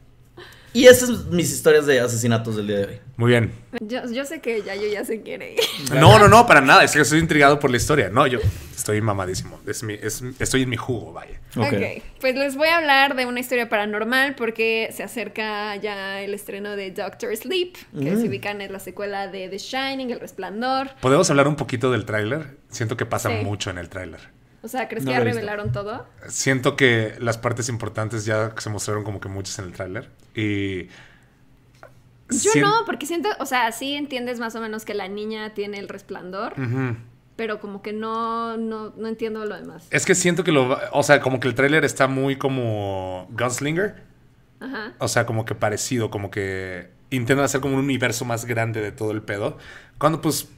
[SPEAKER 3] Y esas son mis historias
[SPEAKER 2] de asesinatos del día de hoy. Muy bien.
[SPEAKER 1] Yo, sé que ya yo ya se quiere ir. No, no, no, para
[SPEAKER 2] nada. Es que estoy intrigado por la historia. No, yo estoy mamadísimo. Es mi, es, estoy en mi jugo, vaya. ok.
[SPEAKER 1] Pues les voy a hablar de una historia paranormal porque se acerca ya el estreno de Doctor Sleep, que mm. se ubican en la secuela de The Shining, El Resplandor.
[SPEAKER 2] ¿Podemos hablar un poquito del tráiler? Siento que pasa mucho en el tráiler.
[SPEAKER 1] O sea, ¿crees que ya revelaron todo?
[SPEAKER 2] Siento que las partes importantes ya se mostraron como que muchas en el tráiler. Eh,
[SPEAKER 1] yo no, porque siento, o sea, sí entiendes más o menos que la niña tiene el resplandor. Pero como que no, no, entiendo lo demás.
[SPEAKER 2] Es que siento que lo... O sea, como que el tráiler está muy como Gunslinger. O sea, como que parecido, como que intentan hacer como un universo más grande de todo el pedo. Cuando pues...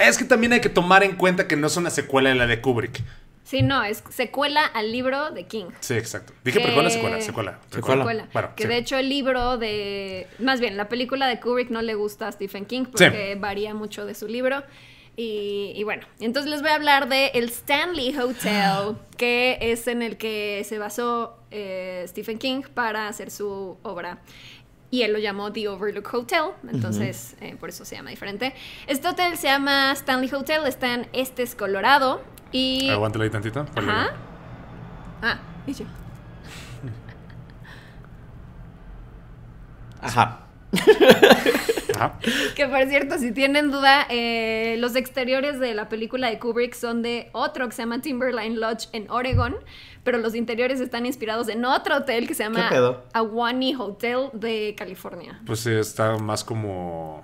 [SPEAKER 2] Es que también hay que tomar en cuenta que no es una secuela de la de Kubrick.
[SPEAKER 1] Sí, no, es secuela al libro de King. Sí,
[SPEAKER 2] exacto. Dije que... secuela, secuela. Secuela. secuela. que de
[SPEAKER 1] hecho el libro de. Más bien, la película de Kubrick no le gusta a Stephen King porque varía mucho de su libro. Y, bueno, entonces les voy a hablar de el Stanley Hotel, que es en el que se basó eh, Stephen King para hacer su obra y él lo llamó The Overlook Hotel, entonces eh, por eso se llama diferente. Este hotel se llama Stanley Hotel, está en Estes, Colorado, y...
[SPEAKER 2] ahí tantito. Ajá.
[SPEAKER 1] Ah, y yo. Ajá. Ajá. que por cierto, si tienen duda, eh, los exteriores de la película de Kubrick son de otro que se llama Timberline Lodge en Oregon, pero los interiores están inspirados en otro hotel que se llama Awani Hotel de California.
[SPEAKER 2] Pues está más como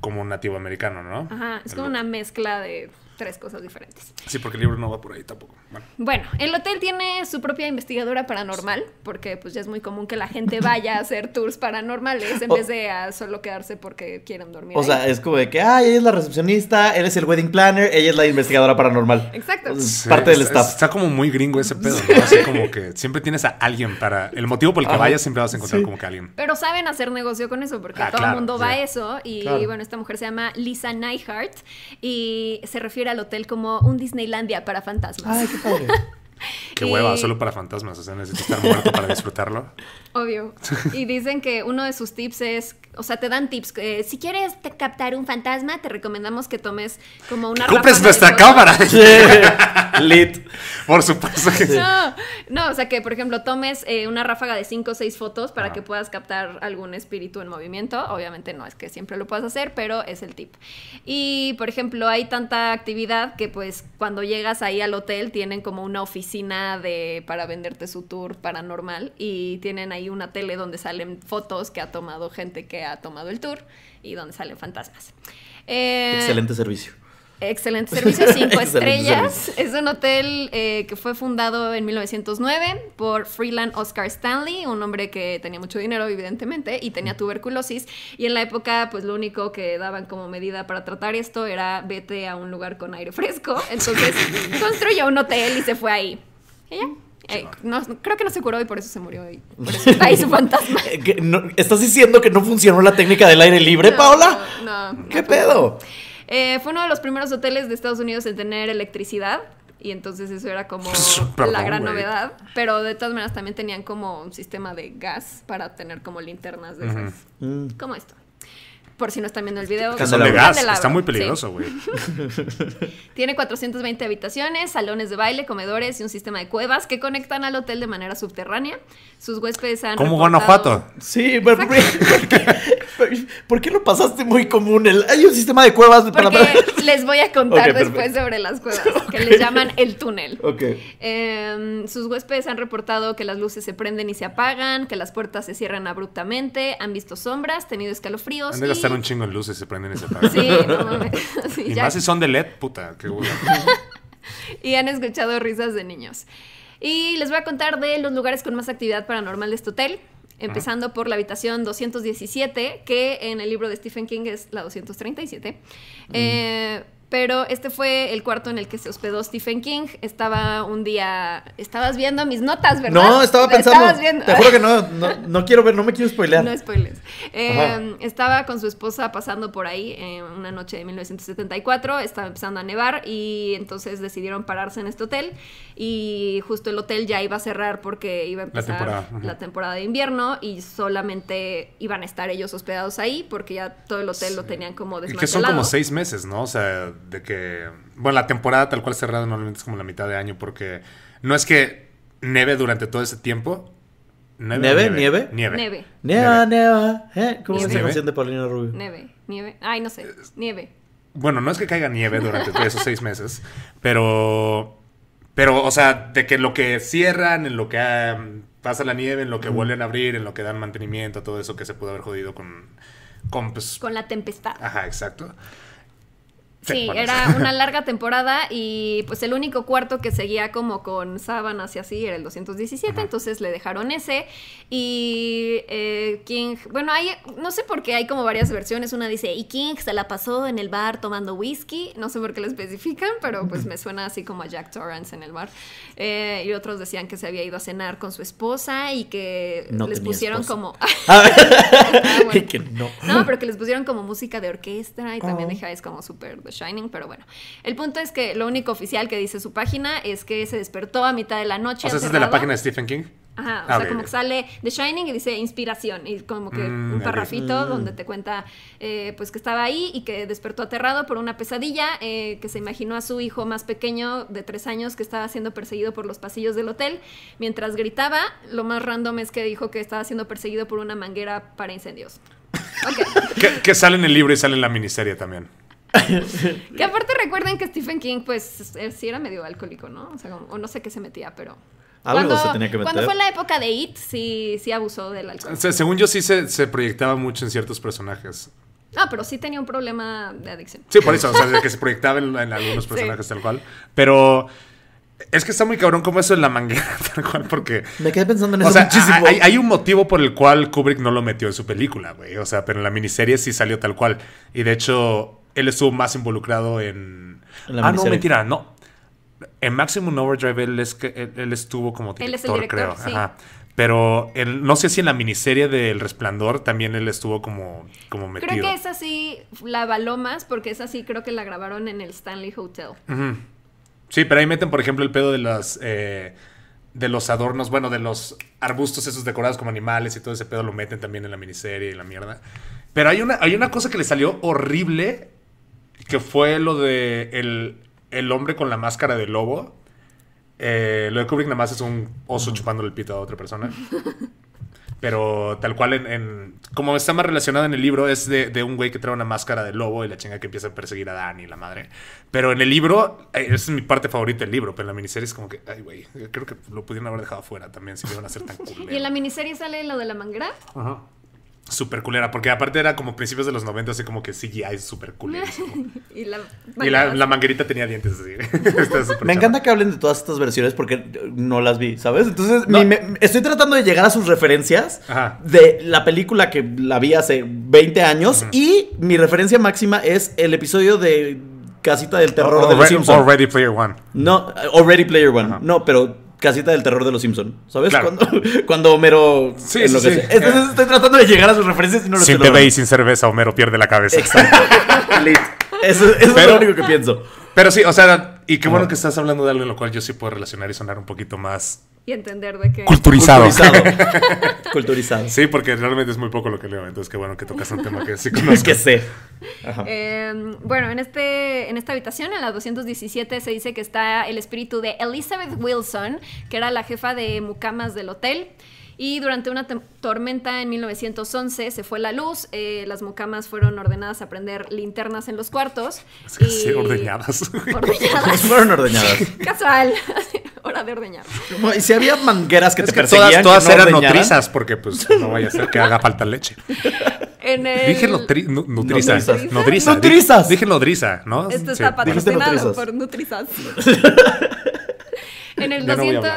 [SPEAKER 2] como nativo americano, ¿no? Ajá, es como una
[SPEAKER 1] mezcla de tres cosas diferentes.
[SPEAKER 2] Sí, porque el libro no va por ahí tampoco.
[SPEAKER 1] Bueno. el hotel tiene su propia investigadora paranormal, porque pues ya es muy común que la gente vaya a hacer tours paranormales en vez de solo quedarse porque quieren dormir. O sea,
[SPEAKER 3] es como de que, ay, ella es la recepcionista,
[SPEAKER 2] él es el wedding planner, ella es la investigadora paranormal.
[SPEAKER 1] Exacto. Pues,
[SPEAKER 2] parte del staff. Está como muy gringo ese pedo, ¿no? Así como que siempre tienes a alguien para... El motivo por el que vayas siempre vas a encontrar como que alguien.
[SPEAKER 1] Pero saben hacer negocio con eso, porque ah, todo el mundo va a eso. Y, bueno, esta mujer se llama Lisa Neihart y se refiere al hotel como un Disneylandia para fantasmas que hueva, solo
[SPEAKER 2] para fantasmas. O sea, estar muerto para disfrutarlo.
[SPEAKER 1] Obvio. Y dicen que uno de sus tips es, o sea, te dan tips. si quieres captar un fantasma, te recomendamos que tomes como una... ¡Cupes nuestra cámara! Lit.
[SPEAKER 2] Por supuesto
[SPEAKER 1] No, o sea, que por ejemplo tomes eh, una ráfaga de 5 o 6 fotos para ah. que puedas captar algún espíritu en movimiento. Obviamente no es que siempre lo puedas hacer, pero es el tip. Y por ejemplo, hay tanta actividad que pues cuando llegas ahí al hotel tienen como una oficina de para venderte su tour paranormal y tienen ahí una tele donde salen fotos que ha tomado gente que ha tomado el tour y donde salen fantasmas. Eh, excelente servicio. Excelente servicio, cinco estrellas. Es un hotel eh, que fue fundado en 1909 por Freeland Oscar Stanley, un hombre que tenía mucho dinero, evidentemente, y tenía tuberculosis. Y en la época, pues lo único que daban como medida para tratar esto era vete a un lugar con aire fresco. Entonces construyó un hotel y se fue ahí. ya eh, creo que no se curó y por eso se murió por eso está ahí su fantasma.
[SPEAKER 3] Eh, ¿Estás diciendo que no funcionó la técnica del aire libre, Paola?
[SPEAKER 1] No. ¿Qué pedo? Eh, fue uno de los primeros hoteles de Estados Unidos en tener electricidad. Y entonces eso era como la gran novedad. Pero de todas maneras también tenían como un sistema de gas para tener como linternas de esas. Mm. Como esto por si no están viendo el video. gas. Está muy peligroso, güey. Tiene 420 habitaciones, salones de baile, comedores y un sistema de cuevas que conectan al hotel de manera subterránea. Sus huéspedes han. Como Guanajuato.
[SPEAKER 3] Sí, ¿por qué, lo pasaste muy común? hay un sistema de cuevas para.
[SPEAKER 1] les voy a contar después sobre las cuevas, que les llaman el túnel. Ok. Em, sus huéspedes han reportado que las luces se prenden y se apagan, que las puertas se cierran abruptamente, han visto sombras, tenido escalofríos. y
[SPEAKER 2] un chingo de luces se prenden ese parque. Sí,
[SPEAKER 1] no y si son
[SPEAKER 2] de LED, puta, qué
[SPEAKER 1] y han escuchado risas de niños. Y les voy a contar de los lugares con más actividad paranormal de este hotel. Empezando por la habitación 217, que en el libro de Stephen King es la 237. Mm. eh, pero este fue el cuarto en el que se hospedó Stephen King. Estaba un día. Estabas viendo mis notas, ¿verdad? No, estaba pensando. Te juro que no,
[SPEAKER 3] no, quiero ver, no me quiero spoilear. No
[SPEAKER 1] spoilers. Em, estaba con su esposa pasando por ahí en eh, una noche de 1974. Estaba empezando a nevar y entonces decidieron pararse en este hotel. Y justo el hotel ya iba a cerrar porque iba a empezar la temporada, de invierno y solamente iban a estar ellos hospedados ahí porque ya todo el hotel lo tenían como desmantelado. Y que son como seis
[SPEAKER 2] meses, ¿no? O sea de que, bueno, la temporada tal cual cerrada normalmente es como la mitad de año porque no es que nieve durante todo ese tiempo. ¿Neve? ¿Nieve? ¿Nieve? Nieve. Nieve. ¿Eh? ¿Cómo es la canción de Paulina Rubio?
[SPEAKER 1] Nieve. Nieve. Ay, no sé. Nieve.
[SPEAKER 2] Bueno, no es que caiga nieve durante esos seis meses, pero... Pero, o sea, de que lo que cierran, en lo que ah, pasa la nieve, en lo que vuelven a abrir, en lo que dan mantenimiento, todo eso que se pudo haber jodido con... Con, pues
[SPEAKER 1] con la tempestad. Ajá,
[SPEAKER 2] exacto. Sí, era una
[SPEAKER 1] larga temporada y pues el único cuarto que seguía como con sábanas y así era el 217, entonces le dejaron ese y eh, King, bueno, hay, no sé por qué hay como varias versiones, una dice, y King se la pasó en el bar tomando whisky, no sé por qué lo especifican, pero pues me suena así como a Jack Torrance en el bar. Eh, y otros decían que se había ido a cenar con su esposa y que les pusieron como... Ah, que no. pero que les pusieron como música de orquesta y también oh. es como súper... Shining, pero bueno. El punto es que lo único oficial que dice su página es que se despertó a mitad de la noche. O sea, es de la página de Stephen King? Ajá, o ah, sea, como que sale The Shining y dice inspiración, y como que mm, un parrafito mm. donde te cuenta eh, pues que estaba ahí y que despertó aterrado por una pesadilla, eh, que se imaginó a su hijo más pequeño de tres años que estaba siendo perseguido por los pasillos del hotel, mientras gritaba, lo más random es que dijo que estaba siendo perseguido por una manguera para incendios. que,
[SPEAKER 2] que sale en el libro y sale en la miniserie también.
[SPEAKER 1] que aparte recuerden que Stephen King, pues, él eh, sí era medio alcohólico, ¿no? O sea, o no sé qué se metía, pero... Algo se tenía que meter. Cuando fue la época de It, sí, abusó del alcohol.
[SPEAKER 2] según yo, sí se, proyectaba mucho en ciertos personajes.
[SPEAKER 1] Ah, pero sí tenía un problema de adicción. Sí, por eso, o sea, que
[SPEAKER 2] se proyectaba en, algunos personajes tal cual. Pero es que está muy cabrón como eso en la manguera, tal cual, porque...
[SPEAKER 3] Me quedé pensando en eso o sea, hay, un
[SPEAKER 2] motivo por el cual Kubrick no lo metió en su película, güey. O sea, pero en la miniserie sí salió tal cual. Y de hecho, él estuvo más involucrado en. ah, no, mentira, no. En Maximum Overdrive él, es, él estuvo como director, creo. Pero él, no sé si en la miniserie del Resplandor también él estuvo como, como metido. Creo que
[SPEAKER 1] esa sí la avaló más porque esa sí creo que la grabaron en el Stanley Hotel.
[SPEAKER 2] Sí, pero ahí meten, por ejemplo, el pedo de las. Eh, de los adornos, bueno, de los arbustos esos decorados como animales y todo ese pedo lo meten también en la miniserie y la mierda. Pero hay una, hay una cosa que le salió horrible que fue lo de el, hombre con la máscara de lobo. Eh, lo de Kubrick nada más es un oso chupando el pito a otra persona. Pero tal cual, en, como está más relacionado en el libro, es de, un güey que trae una máscara de lobo y la chinga que empieza a perseguir a Dani, la madre. Pero en el libro, esa eh, es mi parte favorita del libro, pero en la miniserie es como que, ay, güey, creo que lo pudieron haber dejado fuera también si iban a hacer tan cool. ¿Y en
[SPEAKER 1] la miniserie sale lo de la manguera?
[SPEAKER 2] Ajá. Super culera, porque aparte era como principios de los 90, así como que CGI es super culera. y la, manguerita tenía dientes así.
[SPEAKER 3] me encanta que hablen de todas estas versiones porque no las vi, ¿sabes? Entonces, estoy tratando de llegar a sus referencias de la película que la vi hace 20 años y mi referencia máxima es el episodio de Casita del Terror de los Simpsons. Already Player One. No, Already Player One. No, pero casita del terror de los Simpson, ¿sabes? Cuando, cuando, Homero sí, lo estoy tratando de llegar a sus
[SPEAKER 2] referencias y no lo Sin bebé y sin cerveza, Homero pierde la cabeza. Exacto. Eso, es lo único que pienso. Pero sí, o sea, y qué bueno que estás hablando de algo en lo cual yo sí puedo relacionar y sonar un poquito más
[SPEAKER 1] y entender de qué. Culturizado.
[SPEAKER 2] Culturizado. Sí, porque realmente es muy poco lo que leo, entonces qué bueno que tocas un tema que sí conozco. es que sé.
[SPEAKER 1] Em, bueno, en, este, en esta habitación, en la 217, se dice que está el espíritu de Elizabeth Wilson, que era la jefa de mucamas del hotel. Y durante una tormenta en 1911 se fue la luz, eh, las mucamas fueron ordenadas a prender linternas en los cuartos. que y... sí, ordeñadas. Ordeñadas. fueron ordeñadas. Casual. Hora de ordeñar.
[SPEAKER 3] y si había mangueras que te que perseguían. Todas, eran nutrizas, porque pues no vaya a ser
[SPEAKER 2] que haga falta leche.
[SPEAKER 1] En Dije nutriza.
[SPEAKER 2] nutriza. Nutrizas. Dije nodriza, ¿no? Esto está patrocinado por
[SPEAKER 1] nutrizas. en el 200...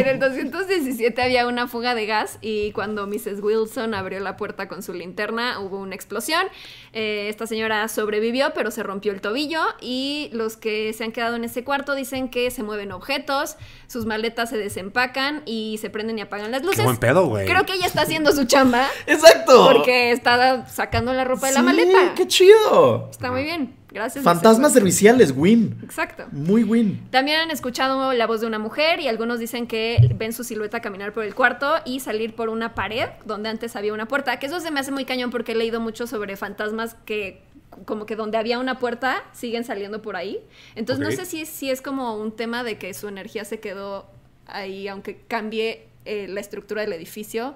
[SPEAKER 1] En el 217 había una fuga de gas y cuando Mrs. Wilson abrió la puerta con su linterna hubo una explosión. Eh, esta señora sobrevivió pero se rompió el tobillo y los que se han quedado en ese cuarto dicen que se mueven objetos, sus maletas se desempacan y se prenden y apagan las luces. Qué buen pedo, güey. Creo que ella está haciendo su chamba. Exacto. Porque está sacando la ropa de la maleta. Qué
[SPEAKER 3] chido.
[SPEAKER 1] Está muy bien. Gracias. Fantasmas
[SPEAKER 3] serviciales, win.
[SPEAKER 1] Exacto. Muy win. También han escuchado la voz de una mujer y algunos dicen que ven su silueta caminar por el cuarto y salir por una pared donde antes había una puerta. Que eso se me hace muy cañón porque he leído mucho sobre fantasmas que como que donde había una puerta siguen saliendo por ahí. Entonces no sé si, si es como un tema de que su energía se quedó ahí, aunque cambie eh, la estructura del edificio.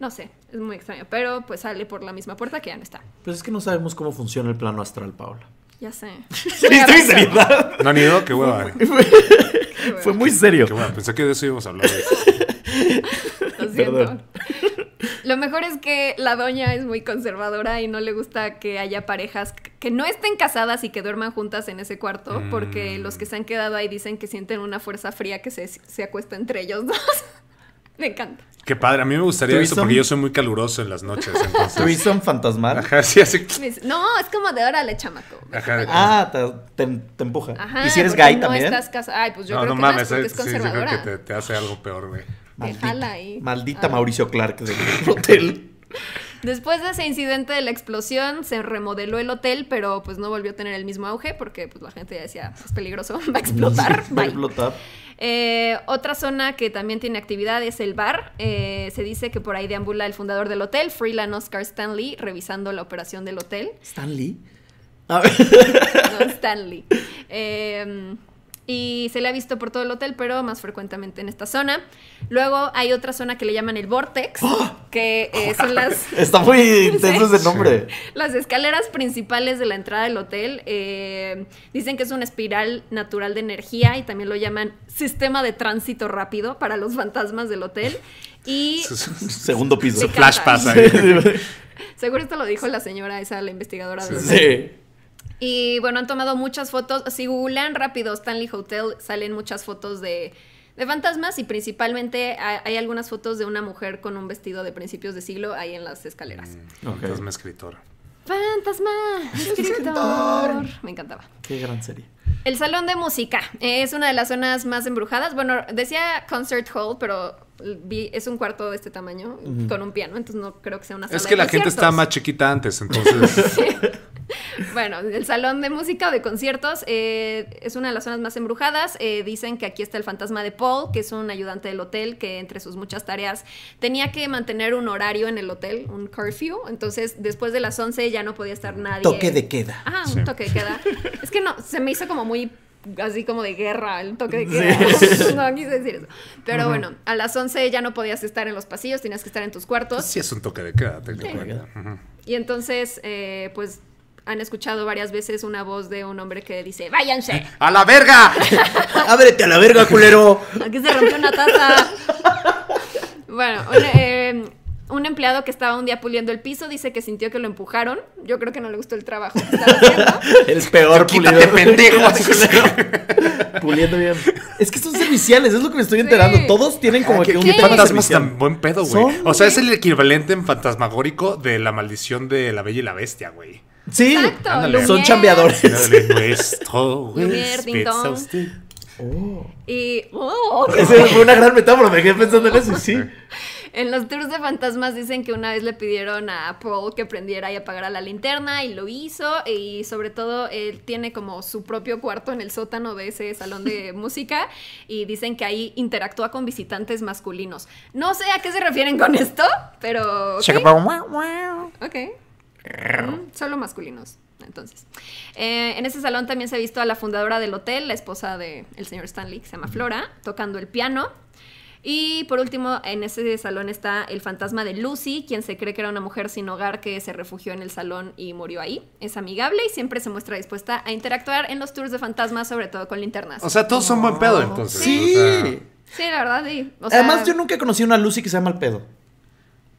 [SPEAKER 1] No sé, es muy extraño, pero pues sale por la misma puerta que ya no está.
[SPEAKER 3] Pues es que no sabemos cómo funciona el plano astral, Paula.
[SPEAKER 1] Ya sé.
[SPEAKER 2] No, ni qué hueva. Fue, muy, serio. Qué pensé que de eso íbamos a hablar. Lo siento.
[SPEAKER 1] Lo mejor es que la doña es muy conservadora y no le gusta que haya parejas que no estén casadas y que duerman juntas en ese cuarto, porque mm. los que se han quedado ahí dicen que sienten una fuerza fría que se, se acuesta entre ellos dos. Me encanta.
[SPEAKER 2] Qué padre, a mí me gustaría eso porque yo soy muy caluroso en las noches. Entonces... un fantasmal? Ajá, sí, así.
[SPEAKER 1] No, es como de le chamaco.
[SPEAKER 2] Ajá, ah,
[SPEAKER 3] te, te, te empuja. Ajá, ¿Y si eres gay no también? Estás Ay, pues yo no, creo no que mames, eh, es, conservadora. que te, hace algo peor, güey. Maldita, ahí. Maldita ah. Mauricio Clark del hotel.
[SPEAKER 1] Después de ese incidente de la explosión, se remodeló el hotel, pero pues no volvió a tener el mismo auge porque pues la gente ya decía, es peligroso, va a explotar. va a explotar. Eh, otra zona que también tiene actividad es el bar. Eh, se dice que por ahí deambula el fundador del hotel, Freelan Oscar Stanley, revisando la operación del hotel. ¿Stanley? Stanley. Eh, y se le ha visto por todo el hotel, pero más frecuentemente en esta zona. Luego hay otra zona que le llaman el Vortex, ¡Ah! que eh, son las... Está muy intenso ese nombre. Las escaleras principales de la entrada del hotel eh, dicen que es una espiral natural de energía y también lo llaman sistema de tránsito rápido para los fantasmas del hotel. Y...
[SPEAKER 3] Segundo piso. Flash pasa.
[SPEAKER 1] Seguro esto lo dijo la señora esa, la investigadora. sí. Y bueno, han tomado muchas fotos. Si googlean rápido Stanley Hotel, salen muchas fotos de, fantasmas y principalmente hay, algunas fotos de una mujer con un vestido de principios de siglo ahí en las escaleras.
[SPEAKER 2] Mm, fantasma escritor.
[SPEAKER 1] Fantasma escritor. Me encantaba.
[SPEAKER 2] Qué gran serie.
[SPEAKER 1] El salón de música es una de las zonas más embrujadas. Bueno, decía concert hall, pero vi, es un cuarto de este tamaño con un piano, entonces no creo que sea una sala. Es que la gente está más
[SPEAKER 2] chiquita antes, entonces.
[SPEAKER 1] bueno, el salón de música o de conciertos eh, es una de las zonas más embrujadas. Eh, dicen que aquí está el fantasma de Paul, que es un ayudante del hotel que entre sus muchas tareas tenía que mantener un horario en el hotel, un curfew. Entonces, después de las 11 ya no podía estar nadie. Toque de
[SPEAKER 3] queda. Ah, un
[SPEAKER 1] toque de queda. Es que no, se me hizo como muy así como de guerra, el toque de queda. no quise decir eso. Pero bueno, a las 11 ya no podías estar en los pasillos, tenías que estar en tus cuartos. Sí,
[SPEAKER 2] es un toque de queda,
[SPEAKER 1] Y entonces, eh, pues han escuchado varias veces una voz de un hombre que dice, váyanse.
[SPEAKER 3] ¡A la verga! Ábrete a la verga, culero.
[SPEAKER 1] Aquí se rompió una taza. bueno, eh, un, empleado que estaba un día puliendo el piso dice que sintió que lo empujaron. Yo creo que no le gustó el trabajo que estaba haciendo. El peor
[SPEAKER 3] pendejo. puliendo bien. Es que son serviciales, es lo que me estoy enterando. Todos tienen como ah, que, un Fantasma buen pedo,
[SPEAKER 2] güey. O sea, es el equivalente en fantasmagórico de la maldición de la bella y la bestia, güey.
[SPEAKER 1] Sí, son chambeadores.
[SPEAKER 2] Nuestro usted. Oh.
[SPEAKER 1] Y, Esa fue una gran
[SPEAKER 3] metáfora, me quedé pensando en eso, sí.
[SPEAKER 1] En los tours de fantasmas dicen que una vez le pidieron a Paul que prendiera y apagara la linterna y lo hizo y sobre todo él tiene como su propio cuarto en el sótano de ese salón de música y dicen que ahí interactúa con visitantes masculinos. No sé a qué se refieren con esto, pero... okay. Solo masculinos. Entonces, eh, en ese salón también se ha visto a la fundadora del hotel, la esposa del el señor Stanley, que se llama Flora, tocando el piano. Y por último, en ese salón está el fantasma de Lucy, quien se cree que era una mujer sin hogar que se refugió en el salón y murió ahí. Es amigable y siempre se muestra dispuesta a interactuar en los tours de fantasmas, sobre todo con linternas. O sea, todos son buen pedo oh. entonces. Sí. Sí, la verdad, sí. Además, yo
[SPEAKER 3] nunca conocí una Lucy que se llama mal pedo.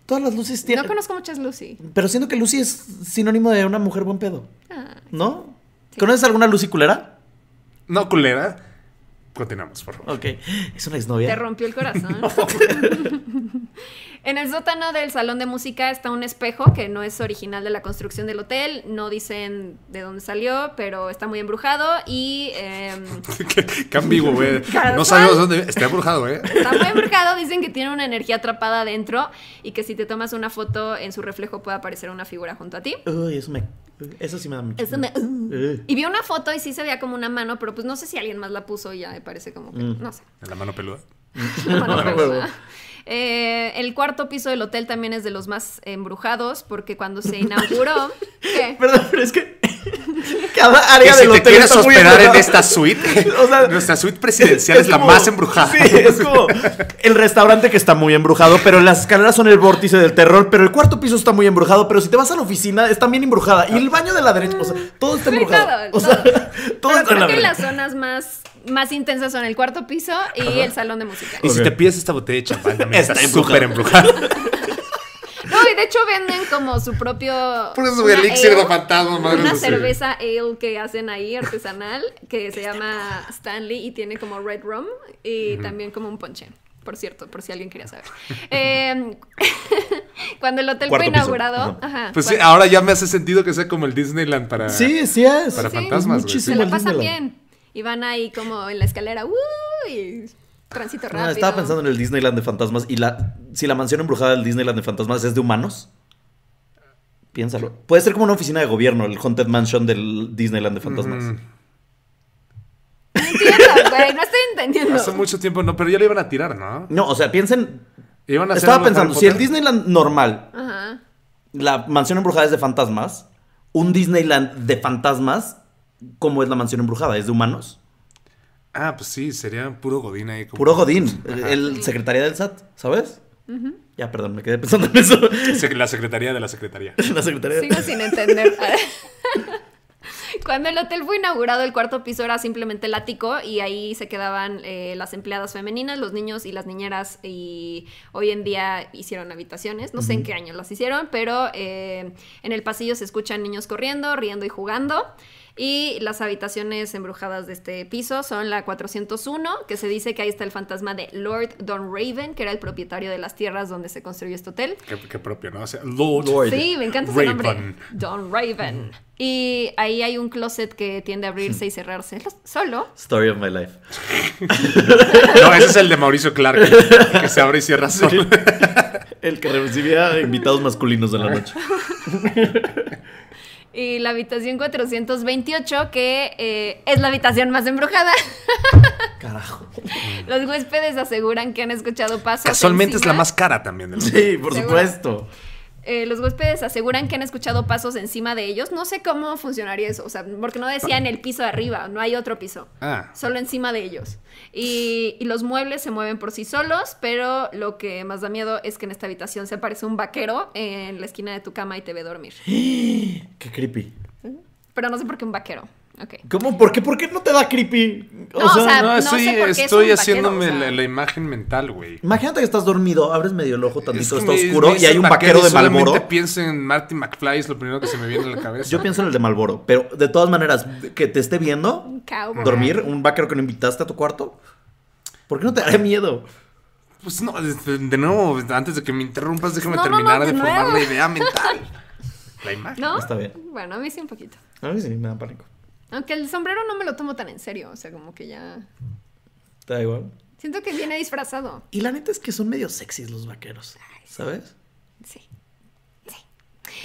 [SPEAKER 1] Todas las luces tienen. No conozco muchas Lucy.
[SPEAKER 3] Pero siento que Lucy es sinónimo de una mujer buen pedo. Ah, ¿No? ¿Conoces alguna Lucy
[SPEAKER 2] culera? No culera. Continuamos, por favor. Ok. Es una exnovia. Te
[SPEAKER 1] rompió el corazón. En el sótano del salón de música está un espejo que no es original de la construcción del hotel, no dicen de dónde salió, pero está muy embrujado y... Em,
[SPEAKER 2] qué, ambiguo, güey. No sabemos dónde... Está embrujado, ¿eh? Está
[SPEAKER 1] muy embrujado, dicen que tiene una energía atrapada adentro y que si te tomas una foto en su reflejo puede aparecer una figura junto a ti.
[SPEAKER 3] Uy, eso me... sí me da mucho. Eso me, uh.
[SPEAKER 1] Y vi una foto y sí se veía como una mano, pero pues no sé si alguien más la puso y ya me parece como que... Mm. No sé.
[SPEAKER 2] ¿La mano peluda? La mano peluda.
[SPEAKER 1] Eh, el cuarto piso del hotel también es de los más embrujados porque cuando se inauguró... ¿qué? Perdón, pero es que cada área del hotel te quieres hospedar en esta
[SPEAKER 2] suite, nuestra suite presidencial es, la más embrujada. Sí, es como
[SPEAKER 3] el restaurante que está muy embrujado, pero las escaleras son el vórtice del terror, pero el cuarto piso está muy embrujado, pero si te vas a la oficina está bien embrujada y el baño de la derecha, o sea, todo está embrujado. o sea,
[SPEAKER 1] todo, en las zonas más más intensas son el cuarto piso y el salón de música. Y si
[SPEAKER 2] te pides esta botella de champán, también está súper embrujada.
[SPEAKER 1] No, y de hecho venden como su propio. Por elixir de fantasma, madre Una cerveza ale que hacen ahí, artesanal, que se llama Stanley y tiene como red rum y también como un ponche. Por cierto, por si alguien quería saber. Em, cuando el hotel fue inaugurado. pues sí, ahora ya
[SPEAKER 2] me hace sentido que sea como el Disneyland para. Sí, sí Para fantasmas. Se la
[SPEAKER 1] pasa bien. Y van ahí como en la escalera, ¡uy! ¡uh! Y tránsito ah, rápido. estaba pensando
[SPEAKER 3] en el Disneyland de fantasmas. Y la, si la mansión embrujada del Disneyland de fantasmas es de humanos, piénsalo. Puede ser como una oficina de gobierno, el Haunted Mansion del Disneyland de fantasmas. Mm.
[SPEAKER 1] No entiendo, no estoy entendiendo. Hace
[SPEAKER 3] mucho tiempo no, pero ya lo iban a tirar, ¿no? No, o sea, piensen. Iban a estaba pensando, si el Disneyland normal, la mansión embrujada es de fantasmas, un Disneyland de fantasmas cómo es la mansión embrujada, ¿es de humanos?
[SPEAKER 2] Ah, pues sí, sería puro Godín ahí. Puro Godín, el, Secretaría del SAT, ¿sabes? Ya, perdón, me quedé pensando en eso. La Secretaría de la
[SPEAKER 3] Secretaría. la Secretaría. Sigo sin
[SPEAKER 1] entender. Cuando el hotel fue inaugurado, el cuarto piso era simplemente el ático y ahí se quedaban eh, las empleadas femeninas, los niños y las niñeras y hoy en día hicieron habitaciones, no sé en qué año las hicieron, pero eh, en el pasillo se escuchan niños corriendo, riendo y jugando. Y las habitaciones embrujadas de este piso son la 401, que se dice que ahí está el fantasma de Lord Don Raven, que era el propietario de las tierras donde se construyó este hotel.
[SPEAKER 2] Qué, propio, ¿no? Lord, Raven Sí, me encanta ese nombre.
[SPEAKER 1] Don Raven. Y ahí hay un closet que tiende a abrirse y cerrarse solo.
[SPEAKER 2] Story of my life. no, ese es el de Mauricio Clark,
[SPEAKER 3] que se abre y cierra solo. El que recibía invitados masculinos de la noche.
[SPEAKER 1] y la habitación 428, que eh, es la habitación más embrujada. Carajo. Los huéspedes aseguran que han escuchado pasos. Casualmente es la más
[SPEAKER 2] cara también. sí, por supuesto.
[SPEAKER 1] Eh, los huéspedes aseguran que han escuchado pasos encima de ellos. No sé cómo funcionaría eso, o sea, porque no decían el piso de arriba, no hay otro piso, ah. solo encima de ellos. Y, y, los muebles se mueven por sí solos, pero lo que más da miedo es que en esta habitación se aparece un vaquero en la esquina de tu cama y te ve dormir. Qué creepy. Pero no sé por qué un vaquero.
[SPEAKER 2] ¿Cómo? ¿Por qué? ¿Por qué no te da creepy? O sea, no, estoy, haciéndome la, imagen mental,
[SPEAKER 3] güey. Imagínate que estás dormido, abres medio el ojo, tantito, está oscuro y hay un vaquero, de Malboro. pienso en Marty McFly, es lo primero que se me viene a la cabeza. Yo pienso en el de Malboro, pero de todas maneras, que te esté viendo, dormir, un vaquero que no invitaste a tu cuarto, ¿por qué no te daría miedo?
[SPEAKER 2] Pues no, de, nuevo, antes de que me interrumpas, déjame terminar de, formar la idea mental. La imagen. Está bien.
[SPEAKER 1] Bueno, a mí sí un poquito.
[SPEAKER 2] A mí sí me da pánico.
[SPEAKER 1] Aunque el sombrero no me lo tomo tan en serio, o sea, como que ya... Da igual? Siento que viene disfrazado.
[SPEAKER 3] Y la neta es que son medio sexys los vaqueros, ¿sabes? Sí.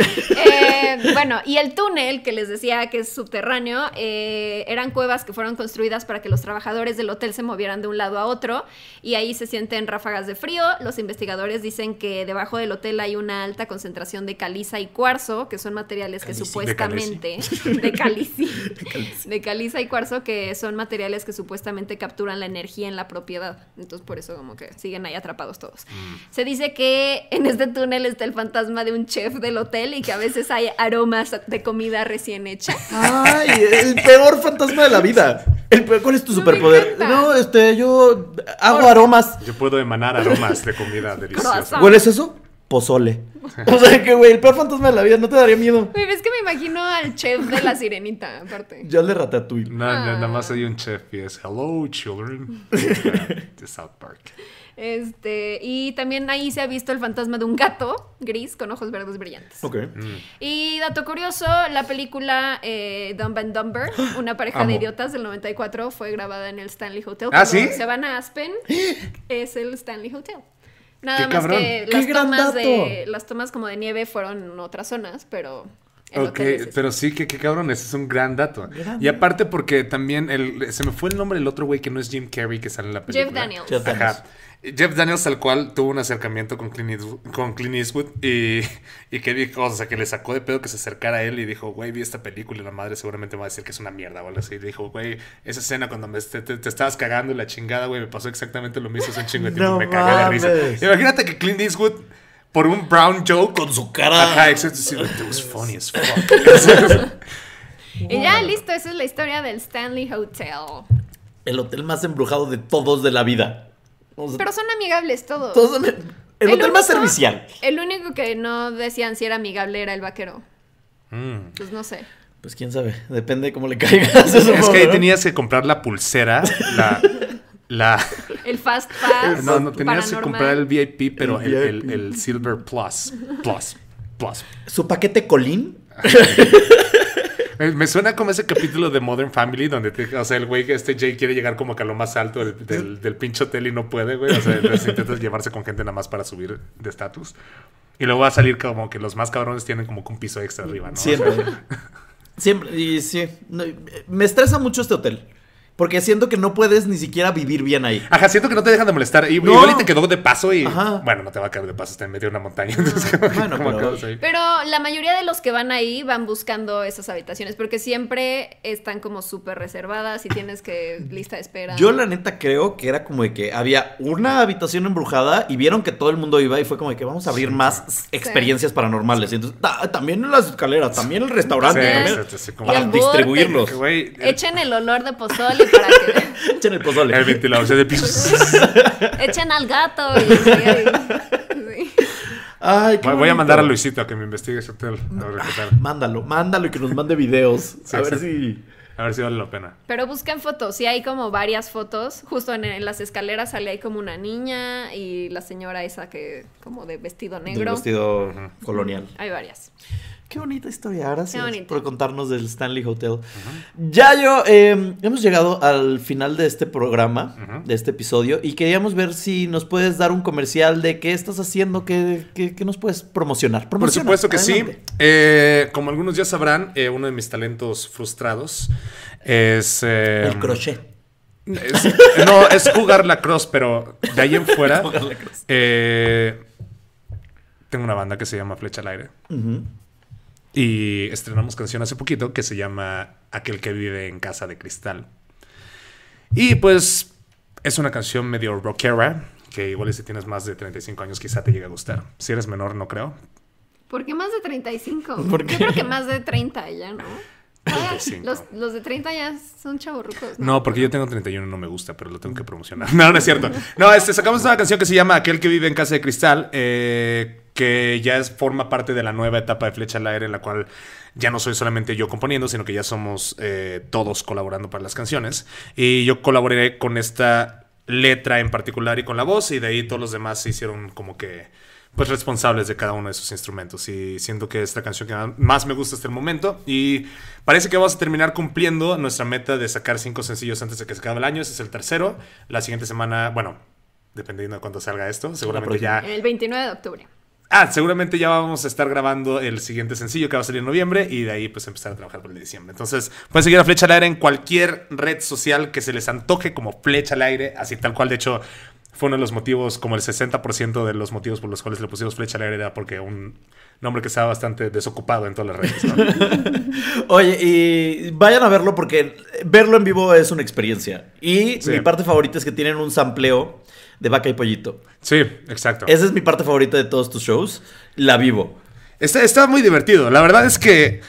[SPEAKER 1] Eh, bueno, y el túnel que les decía que es subterráneo, eh, eran cuevas que fueron construidas para que los trabajadores del hotel se movieran de un lado a otro y ahí se sienten ráfagas de frío. Los investigadores dicen que debajo del hotel hay una alta concentración de caliza y cuarzo, que son materiales que supuestamente... De caliza. De, caliza y cuarzo, que son materiales que supuestamente capturan la energía en la propiedad. Entonces por eso como que siguen ahí atrapados todos. Mm. Se dice que en este túnel está el fantasma de un chef del hotel y que a veces hay aromas de comida recién hecha.
[SPEAKER 3] Ay, el peor fantasma de la vida. ¿Cuál es tu superpoder? No, este, yo hago aromas. Yo puedo emanar aromas
[SPEAKER 2] de comida
[SPEAKER 1] deliciosa. ¿Cuál es eso?
[SPEAKER 3] pozole. O sea que, güey, el peor fantasma
[SPEAKER 2] de la vida no te daría miedo.
[SPEAKER 1] es que me imagino al chef de la sirenita, aparte.
[SPEAKER 2] Ya le ratatouille. No, ah. nada más hay un chef y es Hello, children. de South Park.
[SPEAKER 1] Este, y también ahí se ha visto el fantasma de un gato gris con ojos verdes brillantes. Mm. Y dato curioso, la película eh, Dumb and Dumber, una pareja de idiotas del 94, fue grabada en el Stanley Hotel. ¿Ah, sí? Se van a Aspen, es el Stanley Hotel. Nada más que las tomas, de, las tomas como de nieve fueron en otras zonas, pero Ok, pero
[SPEAKER 2] sí, que, qué cabrón, ese es un gran dato. y aparte porque también se me fue el nombre del otro güey que no es Jim Carrey que sale en la película. Jeff Daniels. Jeff Daniels tal cual tuvo un acercamiento con Clint Eastwood, y, que dijo, o sea, que le sacó de pedo que se acercara a él y dijo, güey, vi esta película y la madre seguramente va a decir que es una mierda, o así. Y dijo, güey, esa escena cuando te, estabas cagando y la chingada, güey, me pasó exactamente lo mismo hace un chingo de tiempo, me cagué la risa. Imagínate que Clint Eastwood por un brown joke con su cara. Ajá, funny as fuck.
[SPEAKER 1] y ya, listo, esa es la historia del Stanley Hotel.
[SPEAKER 3] El hotel más embrujado de todos de la vida.
[SPEAKER 1] Pero son amigables todos. El, hotel más servicial. El único que no decían si era amigable era el vaquero. Mm. Pues no sé.
[SPEAKER 2] Pues quién sabe, depende de cómo le caigas. es que ahí tenías que comprar la pulsera, la,
[SPEAKER 1] El Fast Pass. No, no, tenías que comprar
[SPEAKER 2] el VIP, pero el, Silver Plus, Plus, Plus. Su paquete Colín. Me, suena como ese capítulo de Modern Family donde, o sea, el güey, este Jay quiere llegar como que a lo más alto del, del, pinche hotel y no puede, güey. O sea, intenta llevarse con gente nada más para subir de estatus. Y luego va a salir como que los más cabrones tienen como que un piso extra arriba, ¿no? Siempre.
[SPEAKER 3] Siempre, y sí. Me estresa mucho este hotel. Porque siento que no puedes ni siquiera vivir bien ahí. Ajá, siento que no te dejan de molestar. Y, Igual te quedó
[SPEAKER 2] de paso y. Bueno, no te va a caer de paso, está en medio de una montaña. bueno,
[SPEAKER 1] pero... la mayoría de los que van ahí van buscando esas habitaciones porque siempre están como súper reservadas y tienes que lista de espera. Yo,
[SPEAKER 3] la neta, creo que era como de que había una habitación embrujada y vieron que todo el mundo iba y fue como de que vamos a abrir más experiencias paranormales. entonces,
[SPEAKER 2] también en las escaleras, también el restaurante.
[SPEAKER 1] también, para distribuirlos. Echen el olor de pozole
[SPEAKER 2] Echen el pozole. El de
[SPEAKER 1] Echen al gato.
[SPEAKER 2] voy, a mandar a Luisito a que me investigue ese hotel. mándalo, mándalo y que nos mande videos. a ver si... vale la pena.
[SPEAKER 1] Pero busquen fotos. Sí hay como varias fotos. Justo en, las escaleras sale ahí como una niña y la señora esa que como de vestido negro. De
[SPEAKER 3] vestido colonial. Hay varias. Qué bonita historia, gracias por contarnos del Stanley Hotel. Ya yo, em, hemos llegado al final de este programa, de este episodio, y queríamos ver si nos puedes dar un comercial de qué estás haciendo, qué, nos puedes promocionar. Por supuesto que sí.
[SPEAKER 2] Eh, como algunos ya sabrán, eh, uno de mis talentos frustrados es... Em, El crochet. no, es jugar la cross, pero de ahí en fuera... Eh, tengo una banda que se llama Flecha al Aire. Y estrenamos canción hace poquito que se llama Aquel que vive en casa de cristal. Y pues es una canción medio rockera, que igual si tienes más de 35 años quizá te llegue a gustar. Si eres menor, no creo.
[SPEAKER 1] ¿Por qué más de 35? Yo creo que más de 30 ya, ¿no? los, de 30 ya son chavorrucos. ¿no? ¿no? porque
[SPEAKER 2] yo tengo 31 no me gusta, pero lo tengo que promocionar. No, no es cierto. No, este, sacamos una canción que se llama Aquel que vive en casa de cristal. Eh, que ya forma parte de la nueva etapa de Flecha al Aire, en la cual ya no soy solamente yo componiendo, sino que ya somos eh, todos colaborando para las canciones. Y yo colaboré con esta letra en particular y con la voz, y de ahí todos los demás se hicieron como que pues responsables de cada uno de sus instrumentos y siento que es canción que más me gusta hasta el momento y parece que vamos a terminar cumpliendo nuestra meta de sacar cinco sencillos antes de que se acabe el año, ese es el tercero, la siguiente semana, bueno, dependiendo de cuándo salga esto, seguramente ya...
[SPEAKER 1] El 29 de octubre.
[SPEAKER 2] Ah, seguramente ya vamos a estar grabando el siguiente sencillo que va a salir en noviembre y de ahí pues empezar a trabajar por el de diciembre. Entonces, pueden seguir a Flecha al Aire en cualquier red social que se les antoje como Flecha al Aire, así tal cual. De hecho, fue uno de los motivos, como el 60% de los motivos por los cuales le pusimos flecha aire era porque un nombre que estaba bastante desocupado en todas las redes. Oye, y vayan a verlo porque verlo
[SPEAKER 3] en vivo es una experiencia. Y mi parte favorita es que tienen un sampleo de vaca y pollito.
[SPEAKER 2] Sí, exacto. Esa es mi parte favorita de todos tus shows, la vivo. Está, muy divertido. La verdad es que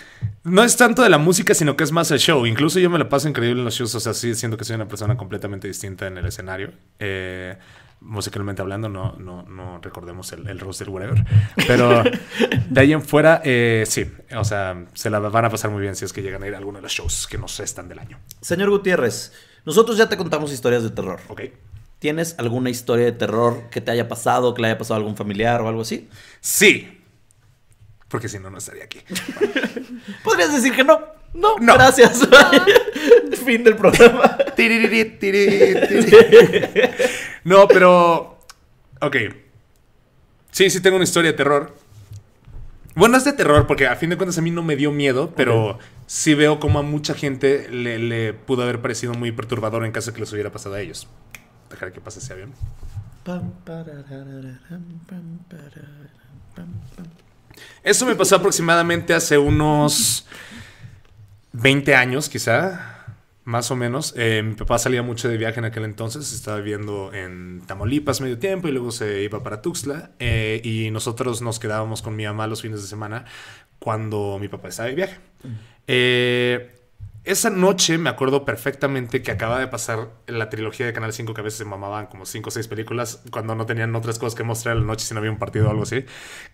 [SPEAKER 2] no es tanto de la música, sino que es más el show. Incluso yo me lo paso increíble en los shows. O sea, sí, siento que soy una persona completamente distinta en el escenario. Eh, musicalmente hablando, no, no, no recordemos el, el roster, whatever. Pero de ahí en fuera, eh, sí, o sea, se la van a pasar muy bien si es que llegan a ir a alguno de los shows que nos restan del año. Señor
[SPEAKER 3] Gutiérrez, nosotros ya te contamos historias de terror. Ok. ¿Tienes alguna historia de terror que te haya pasado, que le haya pasado a algún familiar o algo así? Sí, porque si no, no estaría aquí.
[SPEAKER 2] Podrías decir que no. No, gracias. fin del programa. no, pero. Ok. Sí, sí tengo una historia de terror. Bueno, es de terror, porque a fin de cuentas a mí no me dio miedo, pero sí veo como a mucha gente le, pudo haber parecido muy perturbador en caso de que les hubiera pasado a ellos. Dejar que pase ese avión. Eso me pasó aproximadamente hace unos 20 años, quizá, más o menos. Eh, mi papá salía mucho de viaje en aquel entonces, estaba viviendo en Tamaulipas medio tiempo y luego se iba para Tuxtla. Eh, y nosotros nos quedábamos con mi mamá los fines de semana cuando mi papá estaba de viaje. Mm. Eh, esa noche me acuerdo perfectamente que acaba de pasar la trilogía de Canal 5 que a veces se mamaban como 5 o 6 películas cuando no tenían otras cosas que mostrar en la noche si no había un partido o algo así.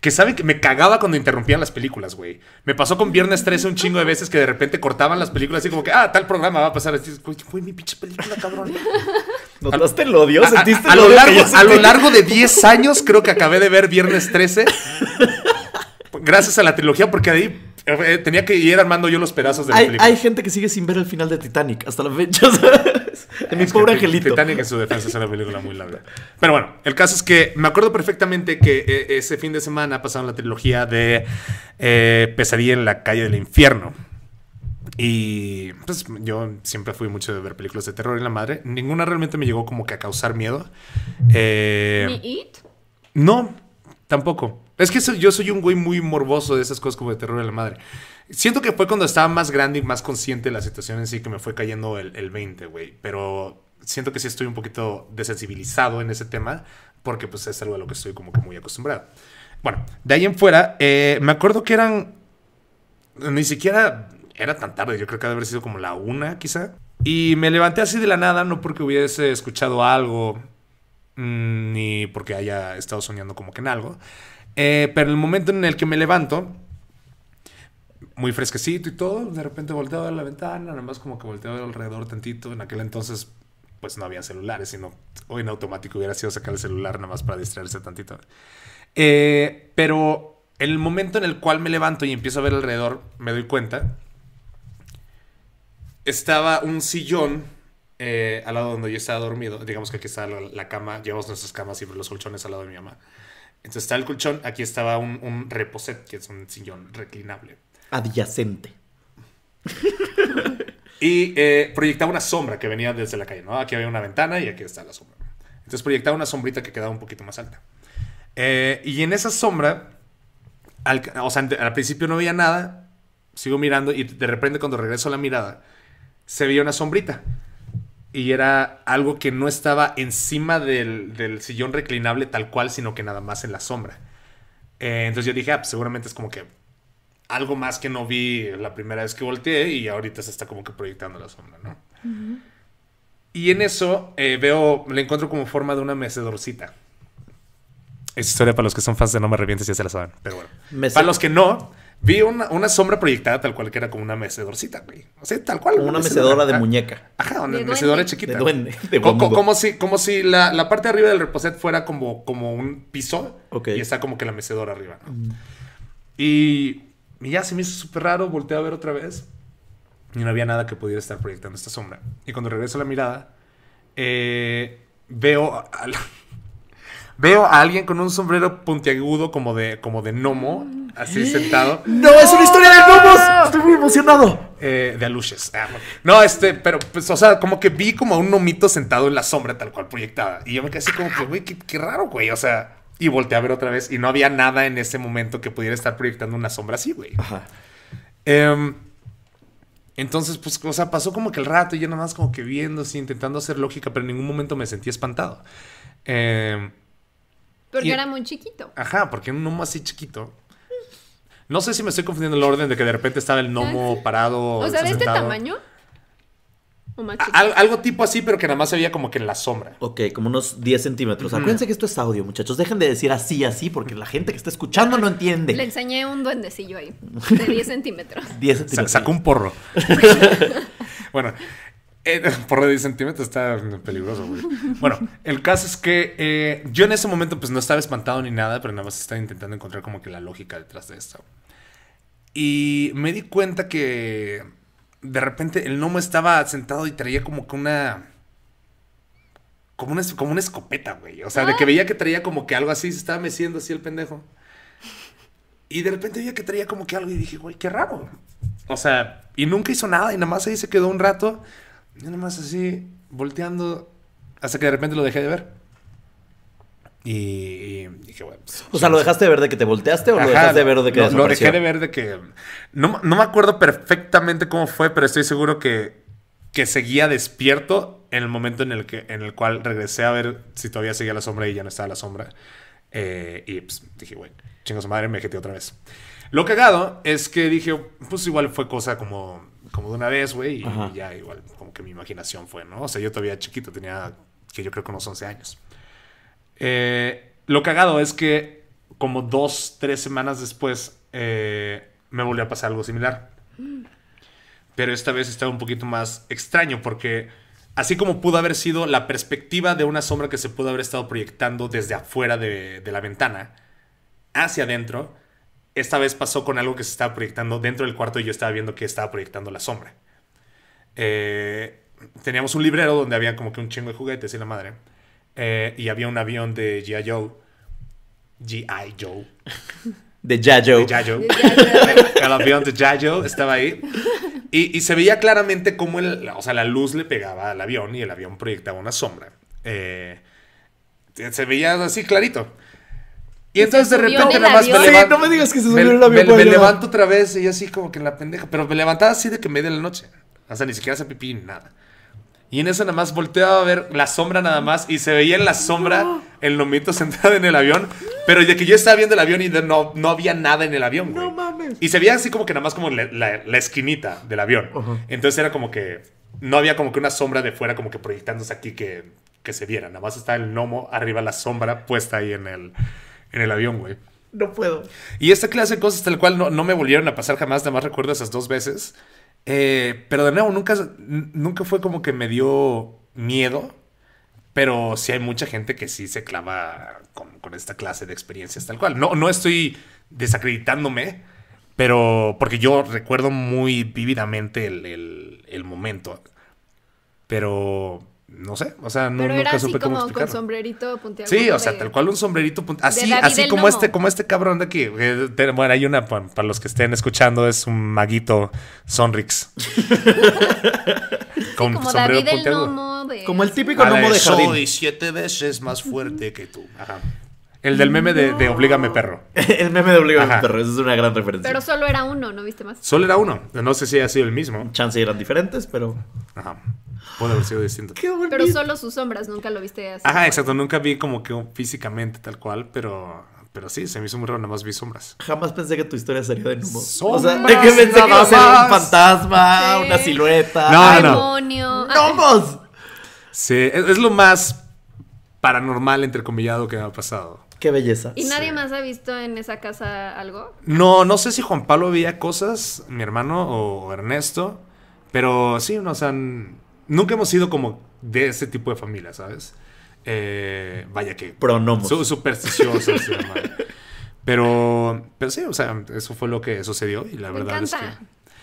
[SPEAKER 2] Que sabe que me cagaba cuando interrumpían las películas, güey. Me pasó con Viernes 13 un chingo de veces que de repente cortaban las películas así como que, ah, tal programa va a pasar. güey, mi pinche película, cabrón. te lo odio? ¿Sentiste Lo A lo largo de 10 años creo que acabé de ver Viernes 13. gracias a la trilogía, porque ahí eh, tenía que ir armando yo los pedazos de la hay, Hay
[SPEAKER 3] gente que sigue sin ver el final de Titanic hasta la
[SPEAKER 2] fecha. mi pobre angelito. Titanic en su defensa es una película muy larga. Pero bueno, el caso es que me acuerdo perfectamente que eh, ese fin de semana pasaron la trilogía de eh, Pesadilla en la calle del infierno. Y pues yo siempre fui mucho de ver películas de terror en la madre. Ninguna realmente me llegó como que a causar miedo. Eh, ¿Ni It? No, tampoco. Es que yo soy un güey muy morboso de esas cosas como de terror de la madre. Siento que fue cuando estaba más grande y más consciente de la situación en sí que me fue cayendo el, 20, güey. Pero siento que sí estoy un poquito desensibilizado en ese tema porque pues es algo a lo que estoy como que muy acostumbrado. Bueno, de ahí en fuera, eh, me acuerdo que eran... Ni siquiera era tan tarde, yo creo que debe haber sido como la una quizá. Y me levanté así de la nada, no porque hubiese escuchado algo, mm, ni porque haya estado soñando como que en algo, eh, pero en el momento en el que me levanto, muy fresquecito y todo, de repente volteo a la ventana, nada más como que volteo alrededor tantito. En aquel entonces, pues no había celulares, sino hoy en automático hubiera sido sacar el celular nada más para distraerse tantito. Eh, pero en el momento en el cual me levanto y empiezo a ver alrededor, me doy cuenta, estaba un sillón eh, al lado donde yo estaba dormido. Digamos que aquí estaba la, cama, llevamos nuestras camas y los colchones al lado de mi mamá. Entonces está el colchón, aquí estaba un, un reposet, que es un sillón reclinable.
[SPEAKER 3] Adyacente.
[SPEAKER 2] y eh, proyectaba una sombra que venía desde la calle, ¿no? Aquí había una ventana y aquí está la sombra. Entonces proyectaba una sombrita que quedaba un poquito más alta. Eh, y en esa sombra, o sea, al principio no veía nada, sigo mirando y de repente cuando regreso a la mirada, se veía una sombrita y era algo que no estaba encima del, del, sillón reclinable tal cual, sino que nada más en la sombra. Eh, entonces yo dije, ah, pues seguramente es como que algo más que no vi la primera vez que volteé y ahorita se está como que proyectando la sombra, ¿no? Y en eso eh, veo, le encuentro como forma de una mecedorcita. Es historia para los que son fans de No Me Revientes, ya se la saben, pero bueno. para los que no, Vi una, sombra proyectada tal cual que era como una mecedorcita, güey. O sea, tal cual. Como una, mecedora, de muñeca. Ajá, una mecedora chiquita. De duende. De como, como, si, como si la, parte de arriba del reposet fuera como, como un piso. Y está como que la mecedora arriba, mm. Y, ya se me hizo súper raro. Volteé a ver otra vez. Y no había nada que pudiera estar proyectando esta sombra. Y cuando regreso la mirada, eh, veo a Veo a alguien con un sombrero puntiagudo como de, como de gnomo, así sentado. ¡No, es una historia de gnomos! Estoy muy emocionado. Eh, de aluches. Ah, no, este, pero, pues, o sea, como que vi como a un gnomito sentado en la sombra, tal cual proyectada. Y yo me quedé así como que, güey, qué, raro, güey. O sea, y volteé a ver otra vez y no había nada en ese momento que pudiera estar proyectando una sombra así, güey. Ajá. Em, entonces, pues, o sea, pasó como que el rato y yo nada más como que viendo, así, intentando hacer lógica, pero en ningún momento me sentí espantado. Eh,
[SPEAKER 1] porque era muy chiquito.
[SPEAKER 2] Ajá, porque un gnomo así chiquito. No sé si me estoy confundiendo el orden de que de repente estaba el gnomo ah, parado. O sea, de este tamaño. algo tipo así, pero que nada más se veía como que en la sombra. Ok, como unos 10 centímetros. Acuérdense que esto es audio,
[SPEAKER 3] muchachos. Dejen de decir así, así, porque la gente que está escuchando no entiende. Le
[SPEAKER 1] enseñé un duendecillo ahí, de 10 centímetros.
[SPEAKER 2] sacó un porro. bueno, eh, por lo de centímetros está peligroso, güey. Bueno, el caso es que eh, yo en ese momento pues no estaba espantado ni nada, pero nada más estaba intentando encontrar como que la lógica detrás de esto. Y me di cuenta que de repente el gnomo estaba sentado y traía como que una... Como una, como una escopeta, güey. O sea, de que ah. veía que traía como que algo así, se estaba meciendo así el pendejo. Y de repente veía que traía como que algo y dije, güey, qué raro. O sea, y nunca hizo nada y nada más ahí se quedó un rato. Yo nomás así, volteando, hasta que de repente lo dejé de ver. Y, dije, bueno. Pues, o sea, ¿lo dejaste de ver de que te volteaste o lo dejaste de ver de que Lo, lo dejé de ver de que. No, me acuerdo perfectamente cómo fue, pero estoy seguro que, que seguía despierto en el momento en el, que, en el cual regresé a ver si todavía seguía la sombra y ya no estaba la sombra. Eh, y pues, dije, bueno, chingo madre, me jeté otra vez. Lo cagado es que dije, pues igual fue cosa como como de una vez, güey, y, ya igual, como que mi imaginación fue, ¿no? O sea, yo todavía chiquito, tenía, que yo creo que unos 11 años. Eh, lo cagado es que como dos, tres semanas después eh, me volvió a pasar algo similar. Pero esta vez estaba un poquito más extraño porque así como pudo haber sido la perspectiva de una sombra que se pudo haber estado proyectando desde afuera de, de la ventana hacia adentro, esta vez pasó con algo que se estaba proyectando dentro del cuarto y yo estaba viendo que estaba proyectando la sombra. Eh, teníamos un librero donde había como que un chingo de juguetes y la madre. Eh, y había un avión de G.I. Joe. G.I. Joe. De GI De El avión de Joe estaba ahí. Y, se veía claramente cómo el, la luz le pegaba al avión y el avión proyectaba una sombra. Eh, se veía así clarito. Y entonces de repente nada más me levanto. no me digas que se subió el avión. Me, levanto otra vez y así como que en la pendeja. Pero me levantaba así de que media de la noche. O sea, ni siquiera hace pipí ni nada. Y en eso nada más volteaba a ver la sombra nada más y se veía en la sombra el lomito sentado en el avión. Pero ya que yo estaba viendo el avión y no, no había nada en el avión, No mames. Y se veía así como que nada más como la, esquinita del avión. Entonces era como que no había como que una sombra de fuera como que proyectándose aquí que, que se viera. Nada más estaba el gnomo arriba, la sombra puesta ahí en el en el avión, güey. No puedo. Y esta clase de cosas tal cual no, me volvieron a pasar jamás, nada más recuerdo esas dos veces. Eh, pero de nuevo, nunca, nunca fue como que me dio miedo. Pero sí hay mucha gente que sí se clava con, esta clase de experiencias tal cual. No, no estoy desacreditándome, pero porque yo recuerdo muy vívidamente el, el, el momento. Pero no sé, o sea, no, nunca supe así cómo como explicarlo. con
[SPEAKER 1] sombrerito puntiagudo. Sí, o
[SPEAKER 2] sea, tal cual un sombrerito puntiagudo. Así, así como este, como este cabrón de aquí. Bueno, hay una, para los que estén escuchando, es un maguito Sonrix. con como sombrero punteado. El de... Como el típico ah, gnomo de Jardín. Soy siete veces más fuerte que tú. Ajá. El del meme de, de Oblígame Perro. el meme de Oblígame Perro, esa es una gran referencia.
[SPEAKER 1] Pero solo era uno, ¿no viste más? Solo
[SPEAKER 2] era uno. No sé si ha sido el mismo. Chance eran diferentes, pero. Ajá. Puede haber sido distinto.
[SPEAKER 1] pero solo sus sombras, nunca lo viste así.
[SPEAKER 2] Ajá, exacto. Nunca vi como que físicamente tal cual, pero. Pero sí, se me hizo muy raro, nada más vi sombras. Jamás pensé que tu historia salió de nuevo. O sea, de que pensé que un fantasma, una silueta, Un
[SPEAKER 1] demonio. ¡Nomos!
[SPEAKER 2] Sí, es, es, lo más paranormal, entrecomillado, que me ha pasado. Qué belleza. ¿Y
[SPEAKER 1] nadie más ha visto en esa casa algo?
[SPEAKER 2] No, no sé si Juan Pablo había cosas, mi hermano o Ernesto, pero sí, no, o sea, nunca hemos sido como de ese tipo de familia, ¿sabes? Eh, vaya que... Pronomos. Su supersticiosos, pero, pero sí, o sea, eso fue lo que sucedió y
[SPEAKER 1] la verdad es que...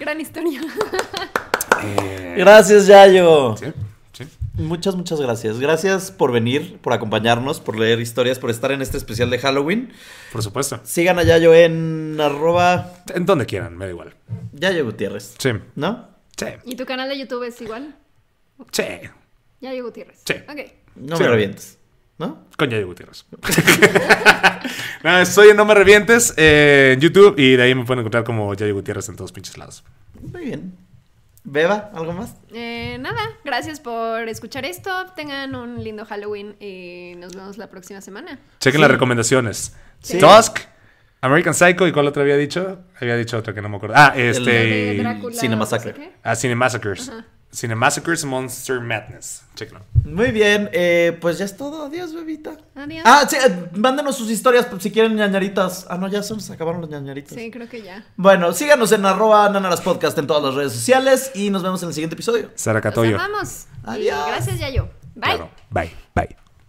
[SPEAKER 1] Gran historia.
[SPEAKER 2] Eh,
[SPEAKER 3] Gracias, Yayo. ¿Sí? Muchas, muchas gracias. Gracias por venir, por acompañarnos, por leer historias, por estar en este especial de Halloween. Por supuesto. Sigan a Yayo en arroba... En donde quieran, me da igual. Yayo Gutiérrez. Sí. ¿No? Sí.
[SPEAKER 1] ¿Y tu canal de YouTube es igual? Sí. Yayo Gutiérrez. Sí. Ok.
[SPEAKER 2] No me revientes. ¿No? Con Yayo Gutiérrez. Estoy en No Me Revientes eh, en YouTube y de ahí me pueden encontrar como Yayo Gutiérrez en todos pinches lados. Muy bien. Beba, ¿algo más?
[SPEAKER 1] Eh, nada, gracias por escuchar esto. Tengan un lindo Halloween y nos vemos la próxima semana. Chequen las
[SPEAKER 2] recomendaciones. Tusk, American Psycho, ¿y cuál otro había dicho? Había dicho otro que no me acuerdo. Ah, este. Cinemassacre. Ah, Cinemassacres. Cinemassacres Monster Madness. Chequenlo.
[SPEAKER 3] Muy bien, eh, pues ya es todo. Adiós, bebita. Adiós. Ah, sí, eh, mándenos sus historias pues, si quieren ñañaritas. Ah, no, ya se nos acabaron los ñañaritas. Sí, creo que ya. Bueno, síganos en arroba nanaraspodcast en todas las redes sociales y nos vemos en el siguiente episodio.
[SPEAKER 2] Saracatoyo.
[SPEAKER 1] Nos Adiós. gracias, Yayo. Bye. Claro.
[SPEAKER 3] Bye, bye.